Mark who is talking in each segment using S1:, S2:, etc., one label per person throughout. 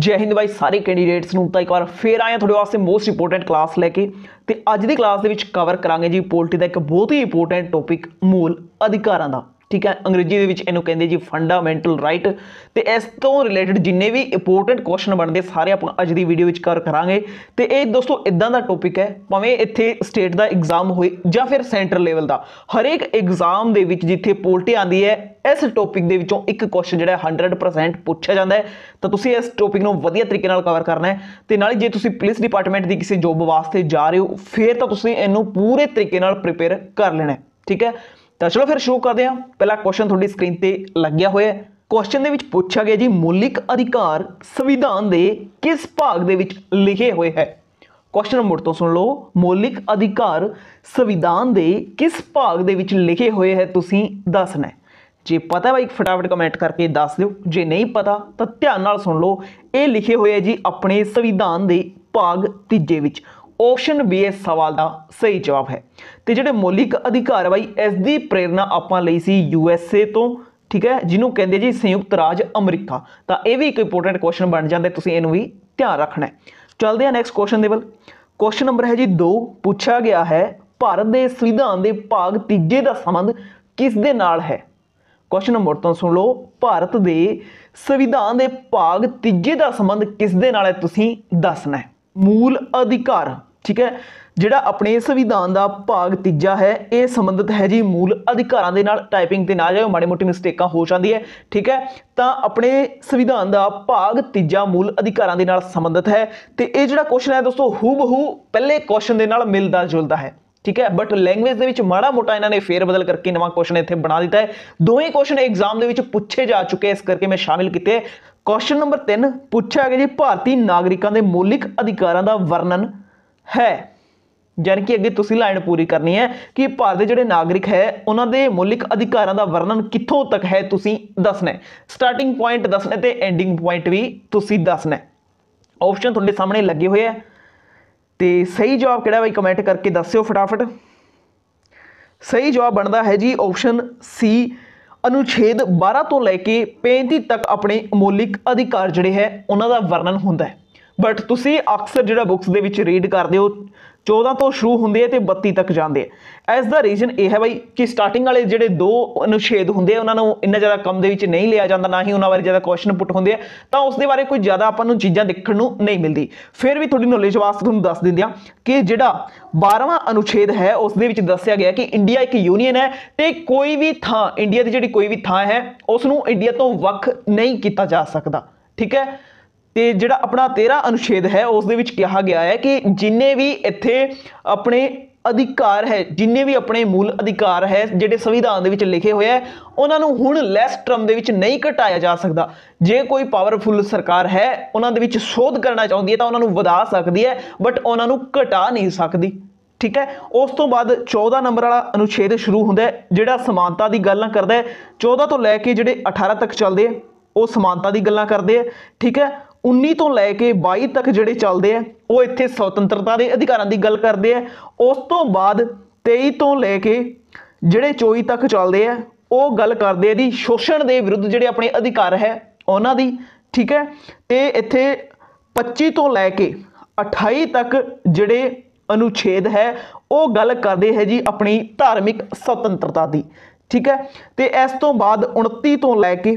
S1: ਜੈ ਹਿੰਦ ਬਾਈ ਸਾਰੇ ਕੈਂਡੀਡੇਟਸ ਨੂੰ ਤਾਂ ਇੱਕ ਵਾਰ ਫੇਰ ਆਇਆ ਤੁਹਾਡੇ ਵਾਸਤੇ ਮੋਸਟ ਇੰਪੋਰਟੈਂਟ ਕਲਾਸ ਲੈ ਕੇ ਤੇ ਅੱਜ ਦੀ ਕਲਾਸ ਦੇ ਵਿੱਚ ਕਵਰ ਕਰਾਂਗੇ ਜੀ ਪੋਲਿਟੀ ਦਾ ਇੱਕ ਬਹੁਤ ਹੀ ਇੰਪੋਰਟੈਂਟ ਟੌਪਿਕ ਮੂਲ ਅਧਿਕਾਰਾਂ ਦਾ ਠੀਕ ਹੈ ਅੰਗਰੇਜ਼ੀ ਦੇ ਵਿੱਚ ਇਹਨੂੰ ਕਹਿੰਦੇ ਜੀ ਫੰਡਾਮੈਂਟਲ ਰਾਈਟ ਤੇ ਇਸ ਤੋਂ ਰਿਲੇਟਡ ਜਿੰਨੇ ਵੀ ਇੰਪੋਰਟੈਂਟ ਕੁਐਸਚਨ ਬਣਦੇ ਸਾਰੇ ਆਪਾਂ ਅੱਜ ਦੀ ਵੀਡੀਓ ਵਿੱਚ ਕਰ ਕਰਾਂਗੇ ਤੇ ਇਹ ਦੋਸਤੋ ਇਦਾਂ ਦਾ ਟੌਪਿਕ ਹੈ ਭਾਵੇਂ ਇੱਥੇ ਸਟੇਟ ਦਾ ਐਗਜ਼ਾਮ ਹੋਏ ਜਾਂ ਫਿਰ ਸੈਂਟਰ ਲੈਵਲ ਦਾ ਹਰੇਕ ਐਗਜ਼ਾਮ ਦੇ ਵਿੱਚ ਜਿੱਥੇ ਪੋਲਟੀ ਆਂਦੀ ਹੈ ਇਸ ਟੌਪਿਕ ਦੇ ਵਿੱਚੋਂ ਇੱਕ ਕੁਐਸਚਨ ਜਿਹੜਾ 100% ਪੁੱਛਿਆ ਜਾਂਦਾ ਹੈ ਤਾਂ ਤੁਸੀਂ ਇਸ ਟੌਪਿਕ ਨੂੰ ਵਧੀਆ ਤਰੀਕੇ ਨਾਲ ਕਵਰ ਕਰਨਾ ਹੈ ਤੇ ਨਾਲੇ ਜੇ ਤੁਸੀਂ ਪੁਲਿਸ ਡਿਪਾਰਟਮੈਂਟ ਦੀ ਕਿਸੇ ਜੌਬ ਵਾਸਤੇ ਜਾ ਰਹੇ ਹੋ ਫਿਰ ਤਾਂ ਤੁਸੀਂ ਇਹਨੂੰ ਪੂਰੇ ਤਰੀਕੇ ਨਾਲ ਪ੍ਰਿਪੇਅਰ ਕਰ ਲੈਣਾ ਹੈ ਠੀਕ ਹੈ ਤਾਂ ਚਲੋ ਫਿਰ ਸ਼ੁਰੂ ਕਰਦੇ ਹਾਂ ਪਹਿਲਾ ਕੁਐਸਚਨ ਤੁਹਾਡੀ ਸਕਰੀਨ ਤੇ ਲੱਗਿਆ ਹੋਇਆ ਹੈ ਕੁਐਸਚਨ ਦੇ ਵਿੱਚ ਪੁੱਛਿਆ ਗਿਆ ਜੀ ਮੌਲਿਕ ਅਧਿਕਾਰ ਸੰਵਿਧਾਨ ਦੇ ਕਿਸ ਭਾਗ ਦੇ ਵਿੱਚ ਲਿਖੇ ਹੋਏ ਹੈ ਕੁਐਸਚਨ ਨੰਬਰ ਤੋਂ ਸੁਣ ਲਓ ਮੌਲਿਕ ਅਧਿਕਾਰ ਸੰਵਿਧਾਨ ਦੇ ਕਿਸ ਭਾਗ ਦੇ ਵਿੱਚ ਲਿਖੇ ਹੋਏ ਹੈ ਤੁਸੀਂ ਦੱਸਣਾ ਜੇ ਪਤਾ ਹੈ ਬਾਈ ਫਟਾਫਟ ਕਮੈਂਟ ਕਰਕੇ ਦੱਸ ਦਿਓ ਜੇ ਨਹੀਂ ਪਤਾ ਤਾਂ ਧਿਆਨ ਨਾਲ ਸੁਣ ਲਓ ਇਹ ਲਿਖੇ ਹੋਏ ਹੈ ਜੀ ਆਪਣੇ ਸੰਵਿਧਾਨ ਦੇ ਭਾਗ 3 ਵਿੱਚ ਆਪਸ਼ਨ ਬੀ ਇਸ ਸਵਾਲ ਦਾ ਸਹੀ ਜਵਾਬ ਹੈ ਤੇ ਜਿਹੜੇ ਮੌਲਿਕ ਅਧਿਕਾਰ ਬਾਈ ਇਸ ਦੀ ਪ੍ਰੇਰਣਾ ਆਪਾਂ ਲਈ ਸੀ ਯੂ ਐਸ ਏ ਤੋਂ ਠੀਕ ਹੈ ਜਿਹਨੂੰ ਕਹਿੰਦੇ ਜੀ ਸੰਯੁਕਤ ਰਾਜ ਅਮਰੀਕਾ ਤਾਂ ਇਹ ਵੀ ਇੱਕ ਇੰਪੋਰਟੈਂਟ ਕੁਐਸਚਨ ਬਣ ਜਾਂਦਾ ਤੁਸੀਂ ਇਹਨੂੰ ਵੀ ਧਿਆਨ ਰੱਖਣਾ ਹੈ ਚਲਦੇ ਆ ਨੈਕਸਟ ਕੁਐਸਚਨ ਦੇ ਵੱਲ ਕੁਐਸਚਨ ਨੰਬਰ ਹੈ ਜੀ 2 ਪੁੱਛਿਆ ਗਿਆ ਹੈ ਭਾਰਤ ਦੇ ਸੰਵਿਧਾਨ ਦੇ ਭਾਗ 3 ਦਾ ਸੰਬੰਧ ਕਿਸ ਦੇ ਨਾਲ ਹੈ ਕੁਐਸਚਨ ਨੰਬਰ ਤੋਂ ਸੁਣ ਲਓ ਭਾਰਤ ਦੇ ਸੰਵਿਧਾਨ ਦੇ ਭਾਗ 3 ਦਾ ਸੰਬੰਧ ਕਿਸ ਦੇ ਨਾਲ ਹੈ ਤੁਸੀਂ ਦੱਸਣਾ ਹੈ ਮੂਲ ਅਧਿਕਾਰ ਠੀਕ ਹੈ ਜਿਹੜਾ ਆਪਣੇ ਸੰਵਿਧਾਨ ਦਾ ਭਾਗ ਤੀਜਾ ਹੈ ਇਹ ਸੰਬੰਧਿਤ ਹੈ ਜੀ ਮੂਲ ਅਧਿਕਾਰਾਂ ਦੇ ਨਾਲ ਟਾਈਪਿੰਗ ਤੇ ਨਾ ਜਾਓ ਮਾੜੇ ਮੋਟੀ ਮਿਸਟੇਕਾਂ ਹੋ ਜਾਂਦੀ ਹੈ ਠੀਕ ਹੈ ਤਾਂ ਆਪਣੇ ਸੰਵਿਧਾਨ ਦਾ ਭਾਗ ਤੀਜਾ ਮੂਲ ਅਧਿਕਾਰਾਂ ਦੇ ਨਾਲ ਸੰਬੰਧਿਤ ਹੈ ਤੇ ਇਹ ਜਿਹੜਾ ਕੁਐਸਚਨ ਹੈ ਦੋਸਤੋ ਹੂਬਹੂ ਪਹਿਲੇ ਕੁਐਸਚਨ ਦੇ ਨਾਲ ਮਿਲਦਾ ਜੁਲਦਾ ਹੈ ਠੀਕ ਹੈ ਬਟ ਲੈਂਗੁਏਜ ਦੇ ਵਿੱਚ ਮਾੜਾ ਮੋਟਾ ਇਹਨਾਂ ਨੇ ਫੇਰ ਬਦਲ ਕਰਕੇ ਨਵਾਂ ਕੁਐਸਚਨ ਇੱਥੇ ਬਣਾ ਦਿੱਤਾ ਹੈ ਦੋਵੇਂ ਕੁਐਸਚਨ ਐਗਜ਼ਾਮ ਦੇ ਵਿੱਚ ਪੁੱਛੇ ਜਾ ਚੁੱਕੇ ਇਸ ਕਰਕੇ ਮੈਂ ਸ਼ਾਮਿਲ ਕੀਤੇ ਕੁਐਸਚਨ ਨੰਬਰ 3 ਪੁੱਛਿਆ ਗਿਆ ਜੀ ਭਾਰਤੀ ਨਾਗਰਿਕਾਂ ਦੇ ਮੌਲਿਕ ਅਧਿਕਾਰਾਂ ਦਾ ਵਰਣਨ ਹੈ ਯਾਨੀ ਕਿ ਅੱਗੇ ਤੁਸੀਂ ਲਾਈਨ ਪੂਰੀ ਕਰਨੀ ਹੈ ਕਿ ਭਾਰਤ ਦੇ ਜਿਹੜੇ ਨਾਗਰਿਕ ਹੈ ਉਹਨਾਂ ਦੇ ਮੌਲਿਕ ਅਧਿਕਾਰਾਂ ਦਾ ਵਰਣਨ ਕਿੱਥੋਂ ਤੱਕ ਹੈ ਤੁਸੀਂ ਦੱਸਣਾ ਸਟਾਰਟਿੰਗ ਪੁਆਇੰਟ ਦੱਸਣਾ ਤੇ ਐਂਡਿੰਗ ਪੁਆਇੰਟ ਵੀ ਤੁਸੀਂ ਦੱਸਣਾ ਆਪਸ਼ਨ ਤੁਹਾਡੇ ਸਾਹਮਣੇ ਲੱਗੇ ਹੋਏ ਆ ਤੇ ਸਹੀ ਜਵਾਬ ਕਿਹੜਾ ਬਈ ਕਮੈਂਟ ਕਰਕੇ ਦੱਸਿਓ ਫਟਾਫਟ ਸਹੀ ਜਵਾਬ ਬਣਦਾ ਹੈ ਜੀ ਆਪਸ਼ਨ ਸੀ ਅਨੁਛੇਦ 12 ਤੋਂ ਲੈ ਕੇ 35 ਤੱਕ ਆਪਣੇ ਮੌਲਿਕ ਅਧਿਕਾਰ ਜਿਹੜੇ ਹੈ ਉਹਨਾਂ ਦਾ ਵਰਣਨ ਹੁੰਦਾ ਹੈ ਬਟ ਤੁਸੀਂ ਅਕਸਰ ਜਿਹੜਾ ਬੁక్స్ ਦੇ ਵਿੱਚ ਰੀਡ ਕਰਦੇ ਹੋ 14 ਤੋਂ ਸ਼ੁਰੂ ਹੁੰਦੇ ਆ ਤੇ 32 ਤੱਕ ਜਾਂਦੇ ਆ ਇਸ ਦਾ ਰੀਜ਼ਨ ਇਹ ਹੈ ਬਾਈ ਕਿ ਸਟਾਰਟਿੰਗ ਵਾਲੇ ਜਿਹੜੇ ਦੋ ਅਨੁਛੇਦ ਹੁੰਦੇ ਆ ਉਹਨਾਂ ਨੂੰ ਇੰਨਾ ਜ਼ਿਆਦਾ ਕੰਮ ਦੇ ਵਿੱਚ ਨਹੀਂ ਲਿਆ ਜਾਂਦਾ ਨਾ ਹੀ ਉਹਨਾਂ ਬਾਰੇ ਜ਼ਿਆਦਾ ਕੁਐਸਚਨ ਪੁੱਟ ਹੁੰਦੇ ਆ ਤਾਂ ਉਸ ਦੇ ਬਾਰੇ ਕੋਈ ਜ਼ਿਆਦਾ ਆਪਾਂ ਨੂੰ ਚੀਜ਼ਾਂ ਦੇਖਣ ਨੂੰ ਨਹੀਂ ਮਿਲਦੀ ਫਿਰ ਵੀ ਤੁਹਾਡੀ ਨੌਲੇਜ ਵਾਸਤੇ ਤੁਹਾਨੂੰ ਦੱਸ ਦਿੰਦੇ ਆ ਕਿ ਜਿਹੜਾ 12ਵਾਂ ਅਨੁਛੇਦ ਹੈ ਉਸ ਦੇ ਵਿੱਚ ਦੱਸਿਆ ਗਿਆ ਕਿ ਇੰਡੀਆ ਇੱਕ ਯੂਨੀਅਨ ਹੈ ਤੇ ਕੋਈ ਵੀ ਥਾਂ ਇੰਡੀਆ ਦੀ ਜਿਹੜੀ ਕੋਈ ਵੀ ਥਾਂ ਹੈ ਉਸ ਨੂੰ ਇੰਡੀਆ ਤੋਂ ਵੱਖ ਨਹੀਂ ਕੀਤਾ ਜਾ ਸਕਦਾ ਠੀਕ ਹੈ ਤੇ ਜਿਹੜਾ ਆਪਣਾ 13 ਅਨੁਛੇਦ ਹੈ ਉਸ ਦੇ ਵਿੱਚ ਕਿਹਾ ਗਿਆ ਹੈ ਕਿ ਜਿੰਨੇ ਵੀ ਇੱਥੇ ਆਪਣੇ ਅਧਿਕਾਰ ਹੈ ਜਿੰਨੇ ਵੀ ਆਪਣੇ ਮੂਲ ਅਧਿਕਾਰ ਹੈ ਜਿਹੜੇ ਸੰਵਿਧਾਨ ਦੇ ਵਿੱਚ ਲਿਖੇ ਹੋਏ ਆ ਉਹਨਾਂ ਨੂੰ ਹੁਣ ਲੈਸ ਟਰਮ ਦੇ ਵਿੱਚ ਨਹੀਂ ਘਟਾਇਆ ਜਾ ਸਕਦਾ ਜੇ ਕੋਈ ਪਾਵਰਫੁਲ ਸਰਕਾਰ ਹੈ ਉਹਨਾਂ ਦੇ ਵਿੱਚ ਸੋਧ ਕਰਨਾ ਚਾਹੁੰਦੀ ਹੈ ਤਾਂ ਉਹਨਾਂ ਨੂੰ ਵਧਾ ਸਕਦੀ ਹੈ ਬਟ ਉਹਨਾਂ ਨੂੰ ਘਟਾ ਨਹੀਂ ਸਕਦੀ ਠੀਕ ਹੈ ਉਸ ਤੋਂ ਬਾਅਦ 14 ਨੰਬਰ ਵਾਲਾ ਅਨੁਛੇਦ ਸ਼ੁਰੂ ਹੁੰਦਾ ਹੈ ਜਿਹੜਾ ਸਮਾਨਤਾ ਦੀ ਗੱਲਾਂ ਕਰਦਾ ਹੈ 14 ਤੋਂ ਲੈ ਕੇ ਜਿਹੜੇ 18 ਤੱਕ ਚੱਲਦੇ ਆ ਉਹ ਸਮਾਨਤਾ ਦੀ ਗੱਲਾਂ ਕਰਦੇ ਆ ਠੀਕ ਹੈ 19 ਤੋਂ ਲੈ ਕੇ 22 ਤੱਕ ਜਿਹੜੇ ਚੱਲਦੇ ਆ ਉਹ ਇੱਥੇ ਸੁਤੰਤਰਤਾ ਦੇ ਅਧਿਕਾਰਾਂ ਦੀ ਗੱਲ ਕਰਦੇ ਆ ਉਸ ਤੋਂ ਬਾਅਦ 23 ਤੋਂ ਲੈ ਕੇ ਜਿਹੜੇ 24 ਤੱਕ ਚੱਲਦੇ ਆ ਉਹ ਗੱਲ ਕਰਦੇ ਆ ਦੀ ਸ਼ੋਸ਼ਣ ਦੇ ਵਿਰੁੱਧ ਜਿਹੜੇ ਆਪਣੇ ਅਧਿਕਾਰ ਹੈ ਉਹਨਾਂ ਦੀ ਠੀਕ ਹੈ ਤੇ ਇੱਥੇ 25 ਤੋਂ ਲੈ ਕੇ 28 ਤੱਕ ਜਿਹੜੇ ਅਨੁਛੇਦ ਹੈ ਉਹ ਗੱਲ ਕਰਦੇ ਹੈ ਜੀ ਆਪਣੀ ਧਾਰਮਿਕ ਸੁਤੰਤਰਤਾ ਦੀ ਠੀਕ ਹੈ ਤੇ ਇਸ ਤੋਂ ਬਾਅਦ 29 ਤੋਂ ਲੈ ਕੇ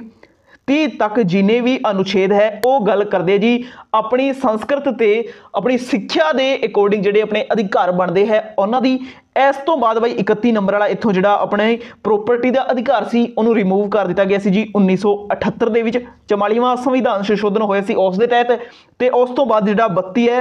S1: 30 ਤੱਕ ਜਿਨੇ ਵੀ ਅਨੁਛੇਦ ਹੈ ਉਹ ਗੱਲ ਕਰਦੇ ਜੀ ਆਪਣੀ ਸੰਸਕ੍ਰਿਤ ਤੇ ਆਪਣੀ ਸਿੱਖਿਆ ਦੇ ਅਕੋਰਡਿੰਗ ਜਿਹੜੇ ਆਪਣੇ ਅਧਿਕਾਰ ਬਣਦੇ ਹੈ ਉਹਨਾਂ ਦੀ ਇਸ ਤੋਂ ਬਾਅਦ ਬਾਈ 31 ਨੰਬਰ ਵਾਲਾ ਇੱਥੋਂ ਜਿਹੜਾ ਆਪਣੇ ਪ੍ਰੋਪਰਟੀ ਦਾ ਅਧਿਕਾਰ ਸੀ ਉਹਨੂੰ ਰਿਮੂਵ ਕਰ ਦਿੱਤਾ ਗਿਆ ਸੀ ਜੀ 1978 ਦੇ ਵਿੱਚ 44ਵਾਂ ਸੰਵਿਧਾਨ ਸੰਸ਼ੋਧਨ ਹੋਇਆ ਸੀ ਉਸ ਦੇ ਤਹਿਤ ਤੇ ਉਸ ਤੋਂ ਬਾਅਦ ਜਿਹੜਾ 32 ਹੈ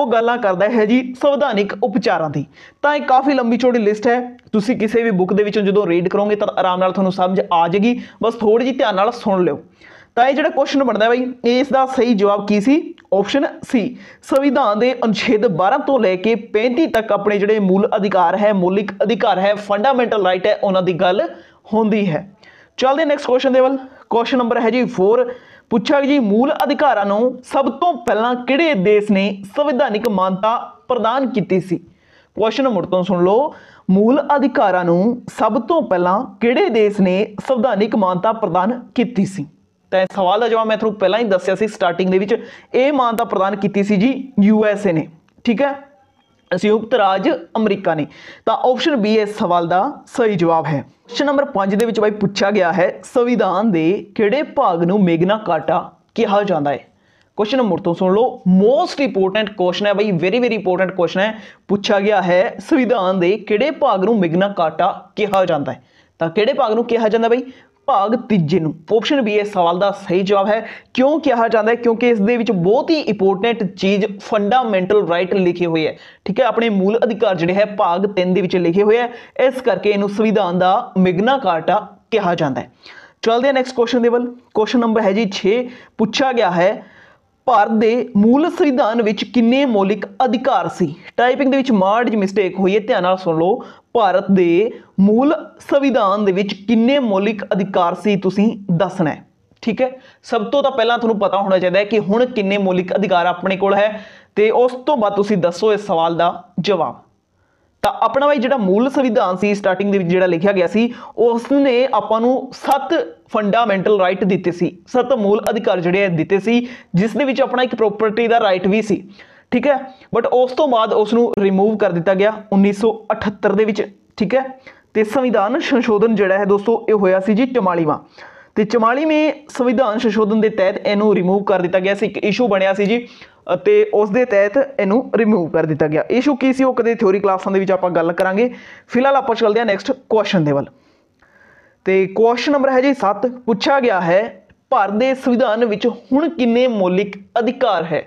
S1: ਉਹ ਗੱਲਾਂ ਕਰਦਾ ਹੈ ਜੀ ਸੰਵਿਧਾਨਿਕ ਉਪਚਾਰਾਂ ਦੀ ਤਾਂ ਇਹ ਕਾਫੀ ਲੰਬੀ ਚੌੜੀ ਲਿਸਟ ਹੈ ਤੁਸੀਂ ਕਿਸੇ ਵੀ ਬੁੱਕ ਦੇ ਵਿੱਚੋਂ ਜਦੋਂ ਰੀਡ ਕਰੋਗੇ ਤਾਂ ਆਰਾਮ ਨਾਲ ਤੁਹਾਨੂੰ ਸਮਝ ਆ ਜਾਏਗੀ ਬਸ ਥੋੜੀ ਜੀ ਧਿਆਨ ਨਾਲ ਸੁਣ ਲਿਓ ਤਾਂ ਇਹ ਜਿਹੜਾ ਕੁਐਸਚਨ ਬਣਦਾ ਬਈ ਇਸ ਦਾ ਸਹੀ ਜਵਾਬ ਕੀ ਸੀ ਆਪਸ਼ਨ ਸੀ ਸੰਵਿਧਾਨ ਦੇ ਅਨੁਛੇਦ 12 ਤੋਂ ਲੈ ਕੇ 35 ਤੱਕ ਆਪਣੇ ਜਿਹੜੇ ਮੂਲ ਅਧਿਕਾਰ ਹੈ ਮੌਲਿਕ ਅਧਿਕਾਰ ਹੈ ਫੰਡਾਮੈਂਟਲ ਰਾਈਟ ਹੈ ਉਹਨਾਂ ਦੀ ਗੱਲ ਹੁੰਦੀ ਹੈ ਚਲਦੇ ਨੈਕਸਟ ਕੁਐਸਚਨ ਦੇ ਵੱਲ ਕੁਐਸਚਨ ਨੰਬਰ ਹੈ ਜੀ 4 ਪੁੱਛਿਆ ਜੀ ਮੂਲ ਅਧਿਕਾਰਾਂ ਨੂੰ ਸਭ ਤੋਂ ਪਹਿਲਾਂ ਕਿਹੜੇ ਦੇਸ਼ ਨੇ ਸੰਵਿਧਾਨਿਕ ਮਾਨਤਾ ਪ੍ਰਦਾਨ ਕੀਤੀ ਸੀ ਕੁਐਸਚਨ ਮੁੜ ਤੋਂ ਸੁਣ ਲਓ ਮੂਲ ਅਧਿਕਾਰਾਂ ਨੂੰ ਸਭ ਤੋਂ ਪਹਿਲਾਂ ਕਿਹੜੇ ਦੇਸ਼ ਨੇ ਸੰਵਿਧਾਨਿਕ ਮਾਨਤਾ ਪ੍ਰਦਾਨ ਕੀਤੀ ਸੀ ਤਾਂ ਇਹ ਸਵਾਲ ਦਾ ਜਵਾਬ ਮੈਂ ਤੁਹਾਨੂੰ ਪਹਿਲਾਂ ਹੀ ਦੱਸਿਆ ਸੀ ਸਟਾਰਟਿੰਗ ਦੇ ਵਿੱਚ ਇਹ ਮਾਨਤਾ ਪ੍ਰਦਾਨ ਕੀਤੀ ਸੀ ਜੀ ਯੂ ਐਸ ਏ ਨੇ ਠੀਕ ਹੈ ਸੰਯੁਕਤ ਰਾਜ ਅਮਰੀਕਾ ਨੇ ਤਾਂ ਆਪਸ਼ਨ ਬੀ ਇਸ ਸਵਾਲ ਦਾ ਸਹੀ ਜਵਾਬ ਹੈ ਕੁਐਸਚਨ ਨੰਬਰ 5 ਦੇ ਵਿੱਚ ਬਾਈ ਪੁੱਛਿਆ ਗਿਆ ਹੈ ਸੰਵਿਧਾਨ ਦੇ ਕਿਹੜੇ ਭਾਗ ਨੂੰ ਮੈਗਨਾ ਕਾਟਾ ਕਿਹਾ ਜਾਂਦਾ ਹੈ ਕੁਐਸਚਨ ਨੰਬਰ ਤੋਂ ਸੁਣ ਲਓ ਮੋਸਟ ਇੰਪੋਰਟੈਂਟ ਕੁਐਸਚਨ ਹੈ ਬਈ ਵੈਰੀ ਵੈਰੀ ਇੰਪੋਰਟੈਂਟ ਕੁਐਸਚਨ ਹੈ ਪੁੱਛਿਆ ਗਿਆ ਹੈ ਸੰਵਿਧਾਨ ਦੇ ਕਿਹੜੇ ਭਾਗ ਨੂੰ ਮੈਗਨਾ ਕਾਟਾ ਕਿਹਾ ਜਾਂਦਾ ਹੈ ਤਾਂ ਕਿਹੜੇ ਭਾਗ ਨੂੰ ਕਿਹਾ ਜਾਂਦਾ ਬਈ ਭਾਗ ਤੀਜੇ ਨੂੰ ਆਪਸ਼ਨ ਬੀ ਇਸ ਸਵਾਲ ਦਾ ਸਹੀ ਜਵਾਬ ਹੈ ਕਿਉਂ ਕਿਹਾ ਜਾਂਦਾ ਹੈ ਕਿਉਂਕਿ ਇਸ ਦੇ ਵਿੱਚ ਬਹੁਤ ਹੀ ਇੰਪੋਰਟੈਂਟ ਚੀਜ਼ ਫੰਡਾਮੈਂਟਲ ਰਾਈਟ ਲਿਖੇ ਹੋਏ ਹੈ ਠੀਕ ਹੈ ਆਪਣੇ ਮੂਲ ਅਧਿਕਾਰ ਜਿਹੜੇ ਹੈ ਭਾਗ 3 ਦੇ ਵਿੱਚ ਲਿਖੇ ਹੋਏ ਹੈ ਇਸ ਕਰਕੇ ਇਹਨੂੰ ਸੰਵਿਧਾਨ ਦਾ ਮਿਗਨਾ ਕਾਰਟਾ ਕਿਹਾ ਜਾਂਦਾ ਹੈ ਚਲਦੇ ਹਾਂ ਨੈਕਸਟ ਕੁਐਸਚਨ ਦੇ ਵੱਲ ਕੁਐਸਚਨ ਨੰਬਰ ਹੈ ਜੀ 6 ਪੁੱਛਿਆ ਗਿਆ ਹੈ ਭਾਰਤ ਦੇ ਮੂਲ ਸੰਵਿਧਾਨ ਵਿੱਚ ਕਿੰਨੇ ਮੌਲਿਕ ਅਧਿਕਾਰ ਸੀ ਟਾਈਪਿੰਗ ਦੇ ਵਿੱਚ ਮਾਰਜ ਮਿਸਟੇਕ ਹੋਈ ਹੈ ਧਿਆਨ ਨਾਲ ਸੁਣ ਲਓ ਭਾਰਤ ਦੇ ਮੂਲ ਸੰਵਿਧਾਨ ਦੇ ਵਿੱਚ ਕਿੰਨੇ ਮੌਲਿਕ ਅਧਿਕਾਰ ਸੀ ਤੁਸੀਂ ਦੱਸਣਾ ਹੈ ਠੀਕ ਹੈ ਸਭ ਤੋਂ ਤਾਂ ਪਹਿਲਾਂ ਤੁਹਾਨੂੰ ਪਤਾ ਹੋਣਾ ਚਾਹੀਦਾ ਹੈ ਕਿ ਹੁਣ ਕਿੰਨੇ ਮੌਲਿਕ ਅਧਿਕਾਰ ਆਪਣੇ ਕੋਲ ਹੈ ਤੇ ਉਸ ਤੋਂ ਬਾਅਦ ਤੁਸੀਂ ਦੱਸੋ ਇਸ ਸਵਾਲ ਦਾ ਜਵਾਬ ਤਾਂ ਆਪਣਾ ਵੀ ਜਿਹੜਾ ਮੂਲ ਸੰਵਿਧਾਨ ਸੀ ਸਟਾਰਟਿੰਗ ਦੇ ਵਿੱਚ ਜਿਹੜਾ ਲਿਖਿਆ ਗਿਆ ਸੀ ਉਸ ਨੇ ਆਪਾਂ ਨੂੰ ਸੱਤ ਫੰਡਾਮੈਂਟਲ ਰਾਈਟ ਦਿੱਤੇ ਸੀ ਸੱਤ ਮੂਲ ਅਧਿਕਾਰ ਜਿਹੜੇ ਦਿੱਤੇ ਸੀ ਜਿਸ ਦੇ ਵਿੱਚ ਆਪਣਾ ਇੱਕ ਪ੍ਰੋਪਰਟੀ ਦਾ ਰਾਈਟ ਵੀ ਸੀ ਠੀਕ ਹੈ ਬਟ ਉਸ ਤੋਂ ਬਾਅਦ ਉਸ ਨੂੰ ਰਿਮੂਵ ਕਰ ਦਿੱਤਾ ਗਿਆ 1978 ਦੇ ਵਿੱਚ ਠੀਕ ਹੈ ਤੇ ਸੰਵਿਧਾਨ ਸੰਸ਼ੋਧਨ ਜਿਹੜਾ ਹੈ ਦੋਸਤੋ ਇਹ ਹੋਇਆ ਸੀ ਜੀ 44ਵਾਂ ਤੇ 44ਵੇਂ ਸੰਵਿਧਾਨ ਸੰਸ਼ੋਧਨ ਦੇ ਤਹਿਤ ਇਹਨੂੰ ਰਿਮੂਵ ਕਰ ਦਿੱਤਾ ਗਿਆ ਸੀ ਇੱਕ ਇਸ਼ੂ ਬਣਿਆ ਸੀ ਜੀ ਅਤੇ ਉਸ ਦੇ ਤਹਿਤ ਇਹਨੂੰ ਰਿਮੂਵ ਕਰ ਦਿੱਤਾ ਗਿਆ ਇਸ਼ੂ ਕੀ ਸੀ ਉਹ ਕਦੇ ਥਿਉਰੀ ਕਲਾਸਾਂ ਦੇ ਵਿੱਚ ਆਪਾਂ ਗੱਲ ਕਰਾਂਗੇ ਫਿਲਹਾਲ ਆਪਾਂ ਚੱਲਦੇ ਹਾਂ ਨੈਕਸਟ ਕੁਐਸਚਨ ਦੇ ਵੱਲ ਤੇ ਕੁਐਸਚਨ ਨੰਬਰ ਹੈ ਜੀ 7 ਪੁੱਛਿਆ ਗਿਆ ਹੈ ਭਾਰਤ ਦੇ ਸੰਵਿਧਾਨ ਵਿੱਚ ਹੁਣ ਕਿੰਨੇ ਮੌਲਿਕ ਅਧਿਕਾਰ ਹੈ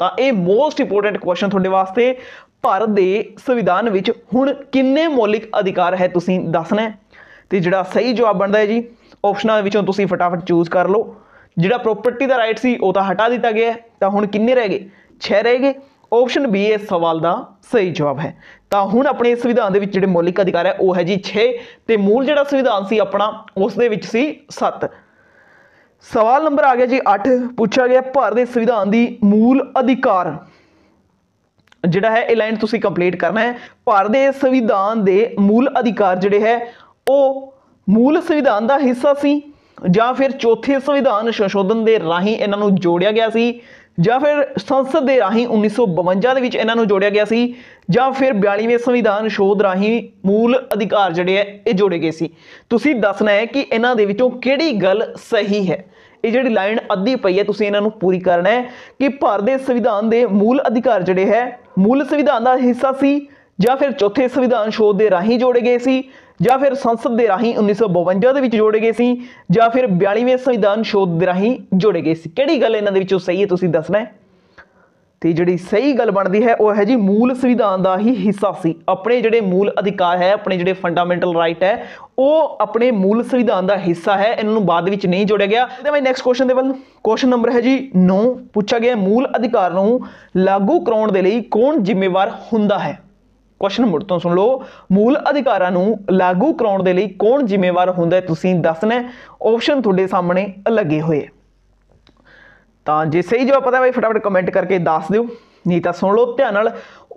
S1: ਤਾਂ ਇਹ ਮੋਸਟ ਇੰਪੋਰਟੈਂਟ ਕੁਐਸਚਨ ਤੁਹਾਡੇ ਵਾਸਤੇ ਭਾਰਤ ਦੇ ਸੰਵਿਧਾਨ ਵਿੱਚ ਹੁਣ ਕਿੰਨੇ ਮੌਲਿਕ ਅਧਿਕਾਰ ਹੈ ਤੁਸੀਂ ਦੱਸਣਾ ਹੈ ਤੇ ਜਿਹੜਾ ਸਹੀ ਜਵਾਬ ਬਣਦਾ ਹੈ ਜੀ ਆਪਸ਼ਨਾਂ ਵਿੱਚੋਂ ਤੁਸੀਂ ਫਟਾਫਟ ਚੂਜ਼ ਕਰ ਲਓ ਜਿਹੜਾ ਪ੍ਰੋਪਰਟੀ ਦਾ ਰਾਈਟ ਸੀ ਉਹ ਤਾਂ ਹਟਾ ਦਿੱਤਾ ਗਿਆ ਤਾਂ ਹੁਣ ਕਿੰਨੇ ਰਹਿ ਗਏ 6 ਰਹਿ ਗਏ ਆਪਸ਼ਨ ਬੀ ਇਸ ਸਵਾਲ ਦਾ ਸਹੀ ਜਵਾਬ ਹੈ ਤਾਂ ਹੁਣ ਆਪਣੇ ਸੰਵਿਧਾਨ ਦੇ ਵਿੱਚ ਜਿਹੜੇ ਮੌਲਿਕ ਅਧਿਕਾਰ ਹੈ ਉਹ ਹੈ ਜੀ 6 ਤੇ ਮੂਲ ਜਿਹੜਾ ਸੰਵਿਧਾਨ ਸੀ ਆਪਣਾ ਉਸ ਦੇ ਵਿੱਚ ਸੀ 7 ਸਵਾਲ ਨੰਬਰ ਆ ਗਿਆ ਜੀ 8 ਪੁੱਛਿਆ ਗਿਆ ਭਾਰਤ ਦੇ ਸੰਵਿਧਾਨ ਦੀ ਮੂਲ ਅਧਿਕਾਰ ਜਿਹੜਾ ਹੈ ਇਹ ਲਾਈਨ ਤੁਸੀਂ ਕੰਪਲੀਟ ਕਰਨਾ ਹੈ ਭਾਰਤ ਦੇ ਸੰਵਿਧਾਨ ਦੇ ਮੂਲ ਅਧਿਕਾਰ ਜਿਹੜੇ ਹੈ ਉਹ ਮੂਲ ਸੰਵਿਧਾਨ ਦਾ ਹਿੱਸਾ ਸੀ ਜਾਂ ਫਿਰ ਚੌਥੇ ਸੰਵਿਧਾਨ ਸੰਸ਼ੋਧਨ ਦੇ ਰਾਹੀਂ ਇਹਨਾਂ ਨੂੰ ਜੋੜਿਆ ਗਿਆ ਸੀ ਜਾਂ ਫਿਰ ਸੰਸਦ ਦੇ ਰਾਹੀਂ 1952 ਦੇ ਵਿੱਚ ਇਹਨਾਂ ਨੂੰ ਜੋੜਿਆ ਗਿਆ ਸੀ ਜਾਂ ਫਿਰ 42ਵੇਂ ਸੰਵਿਧਾਨ ਸ਼ੋਧ ਰਾਹੀਂ ਮੂਲ ਅਧਿਕਾਰ ਜਿਹੜੇ ਹੈ ਇਹ ਜੋੜੇ ਗਏ ਸੀ ਤੁਸੀਂ ਦੱਸਣਾ ਹੈ ਕਿ ਇਹਨਾਂ ਦੇ ਵਿੱਚੋਂ ਕਿਹੜੀ ਗੱਲ ਸਹੀ ਹੈ ਇਹ ਜਿਹੜੀ ਲਾਈਨ ਅੱਧੀ ਪਈ ਹੈ ਤੁਸੀਂ ਇਹਨਾਂ ਨੂੰ ਪੂਰੀ ਕਰਨਾ ਹੈ ਕਿ ਭਾਰਤ ਦੇ ਸੰਵਿਧਾਨ ਦੇ ਮੂਲ ਅਧਿਕਾਰ ਜਿਹੜੇ ਹੈ ਮੂਲ ਸੰਵਿਧਾਨ ਦਾ ਹਿੱਸਾ ਸੀ ਜਾਂ ਫਿਰ ਚੌਥੇ ਸੰਵਿਧਾਨ ਸ਼ੋਧ ਦੇ ਰਾਹੀਂ ਜੋੜੇ ਗਏ ਸੀ ਜਾਂ ਫਿਰ ਸੰਸਦ ਦੇ ਰਾਹੀਂ 1952 ਦੇ ਵਿੱਚ ਜੋੜੇ ਗਏ ਸੀ ਜਾਂ ਫਿਰ 42ਵੇਂ ਸੰਵਿਧਾਨ ਸ਼ੋਧ ਦੇ ਰਾਹੀਂ ਜੋੜੇ ਗਏ ਸੀ ਕਿਹੜੀ ਗੱਲ ਇਹਨਾਂ ਦੇ ਵਿੱਚੋਂ ਸਹੀ ਹੈ ਤੁਸੀਂ ਦੱਸਣਾ ਤੇ ਜਿਹੜੀ ਸਹੀ ਗੱਲ ਬਣਦੀ ਹੈ ਉਹ ਹੈ ਜੀ ਮੂਲ ਸੰਵਿਧਾਨ ਦਾ ਹੀ ਹਿੱਸਾ ਸੀ ਆਪਣੇ ਜਿਹੜੇ ਮੂਲ ਅਧਿਕਾਰ ਹੈ ਆਪਣੇ ਜਿਹੜੇ ਫੰਡਾਮੈਂਟਲ ਰਾਈਟ ਹੈ ਉਹ ਆਪਣੇ ਮੂਲ ਸੰਵਿਧਾਨ ਦਾ ਹਿੱਸਾ ਹੈ ਇਹਨਾਂ ਨੂੰ ਬਾਅਦ ਵਿੱਚ ਨਹੀਂ ਜੋੜਿਆ ਗਿਆ ਤੇ ਮੈਂ ਨੈਕਸਟ ਕੁਐਸਚਨ ਦੇ ਵੱਲ ਕੁਐਸਚਨ ਨੰਬਰ ਹੈ ਜੀ 9 ਪੁੱਛਿਆ ਗਿਆ ਮੂਲ ਅਧਿਕਾਰ ਨੂੰ ਲਾਗੂ ਕਰਾਉਣ ਦੇ ਲਈ ਕੌਣ ਜ਼ਿੰਮੇਵਾਰ ਹੁੰਦਾ ਹੈ ਕੁਐਸਚਨ ਮੁੜ ਤੋਂ ਸੁਣ ਲਓ ਮੂਲ ਅਧਿਕਾਰਾਂ ਨੂੰ ਲਾਗੂ ਕਰਾਉਣ ਦੇ ਲਈ ਕੌਣ ਜ਼ਿੰਮੇਵਾਰ ਹੁੰਦਾ ਹੈ ਤੁਸੀਂ ਦੱਸਣਾ ਆਪਸ਼ਨ ਤੁਹਾਡੇ ਸਾਹਮਣੇ ਲੱਗੇ ਹੋਏ ਤਾਂ ਜੇ ਸਹੀ ਜਵਾਬ ਪਤਾ ਹੈ ਬਈ ਫਟਾਫਟ ਕਮੈਂਟ ਕਰਕੇ ਦੱਸ ਦਿਓ ਨਹੀਂ ਤਾਂ ਸੁਣ ਲਓ ਧਿਆਨ ਨਾਲ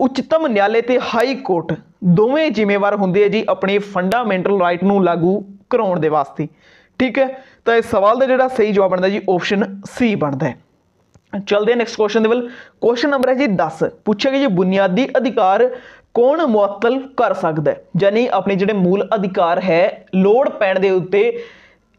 S1: ਉੱਚਤਮ ਨਿਆਲੇ ਤੇ ਹਾਈ ਕੋਰਟ ਦੋਵੇਂ ਜ਼ਿੰਮੇਵਾਰ ਹੁੰਦੇ ਆ ਜੀ ਆਪਣੇ ਫੰਡਾਮੈਂਟਲ ਰਾਈਟ ਨੂੰ ਲਾਗੂ ਕਰਾਉਣ ਦੇ ਵਾਸਤੇ ਠੀਕ ਹੈ ਤਾਂ ਇਸ ਸਵਾਲ ਦਾ ਜਿਹੜਾ ਸਹੀ ਜਵਾਬ ਬਣਦਾ ਜੀ ਆਪਸ਼ਨ ਸੀ ਬਣਦਾ ਹੈ ਚਲਦੇ ਨੈਕਸਟ ਕੁਐਸਚਨ ਦੇ ਵੱਲ ਕੁਐਸਚਨ ਨੰਬਰ ਹੈ ਜੀ 10 ਪੁੱਛਿਆ ਗਿਆ ਜੀ ਬੁਨਿਆਦੀ ਅਧਿਕਾਰ ਕੌਣ ਮੁਅੱਤਲ ਕਰ ਸਕਦਾ ਹੈ ਆਪਣੇ ਜਿਹੜੇ ਮੂਲ ਅਧਿਕਾਰ ਹੈ ਲੋੜ ਪੈਣ ਦੇ ਉੱਤੇ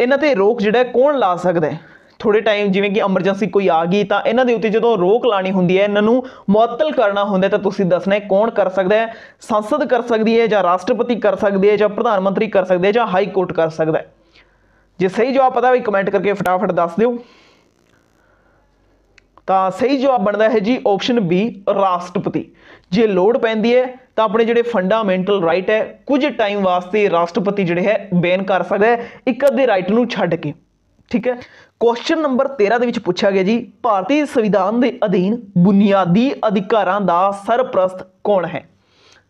S1: ਇਹਨਾਂ ਤੇ ਰੋਕ ਜਿਹੜਾ ਕੌਣ ਲਾ ਸਕਦਾ ਹੈ ਥੋੜੇ ਟਾਈਮ ਜਿਵੇਂ ਕਿ ਐਮਰਜੈਂਸੀ ਕੋਈ ਆ ਗਈ ਤਾਂ ਇਹਨਾਂ ਦੇ ਉੱਤੇ ਜਦੋਂ ਰੋਕ ਲਾਣੀ ਹੁੰਦੀ ਹੈ ਇਹਨਾਂ ਨੂੰ ਮੁਅੱਤਲ ਕਰਨਾ ਹੁੰਦਾ ਤਾਂ ਤੁਸੀਂ ਦੱਸਣਾ ਹੈ ਕੌਣ ਕਰ ਸਕਦਾ ਹੈ ਸੰਸਦ ਕਰ ਸਕਦੀ ਹੈ ਜਾਂ ਰਾਸ਼ਟਰਪਤੀ ਕਰ ਸਕਦੇ ਹੈ ਜਾਂ ਪ੍ਰਧਾਨ ਮੰਤਰੀ ਕਰ ਸਕਦੇ ਹੈ ਜਾਂ ਹਾਈ ਕੋਰਟ ਕਰ ਸਕਦਾ ਹੈ ਜੇ ਸਹੀ ਜਵਾਬ ਪਤਾ ਵੀ ਕਮੈਂਟ ਕਰਕੇ ਫਟਾਫਟ ਦੱਸ ਦਿਓ ਤਾਂ ਸਹੀ ਜਵਾਬ ਬਣਦਾ ਹੈ ਜੀ ਆਪਸ਼ਨ ਬੀ ਰਾਸ਼ਟਰਪਤੀ ਜੇ ਲੋੜ ਪੈਂਦੀ ਹੈ ਤਾਂ ਆਪਣੇ ਜਿਹੜੇ ਫੰਡਾਮੈਂਟਲ ਰਾਈਟ ਹੈ ਕੁਝ ਟਾਈਮ ਵਾਸਤੇ ਰਾਸ਼ਟਰਪਤੀ ਜਿਹੜੇ ਹੈ ਬੈਨ ਕਰ ਸਕਦਾ ਹੈ ਇੱਕ ਅੱਧੇ ਰਾਈਟ ਨੂੰ ਛੱਡ ਕੇ ਠੀਕ ਹੈ ਕੁਐਸਚਨ ਨੰਬਰ 13 ਦੇ ਵਿੱਚ ਪੁੱਛਿਆ ਗਿਆ ਜੀ ਭਾਰਤੀ ਸੰਵਿਧਾਨ ਦੇ ਅਧੀਨ ਬੁਨਿਆਦੀ ਅਧਿਕਾਰਾਂ ਦਾ ਸਰਪ੍ਰਸਤ ਕੌਣ ਹੈ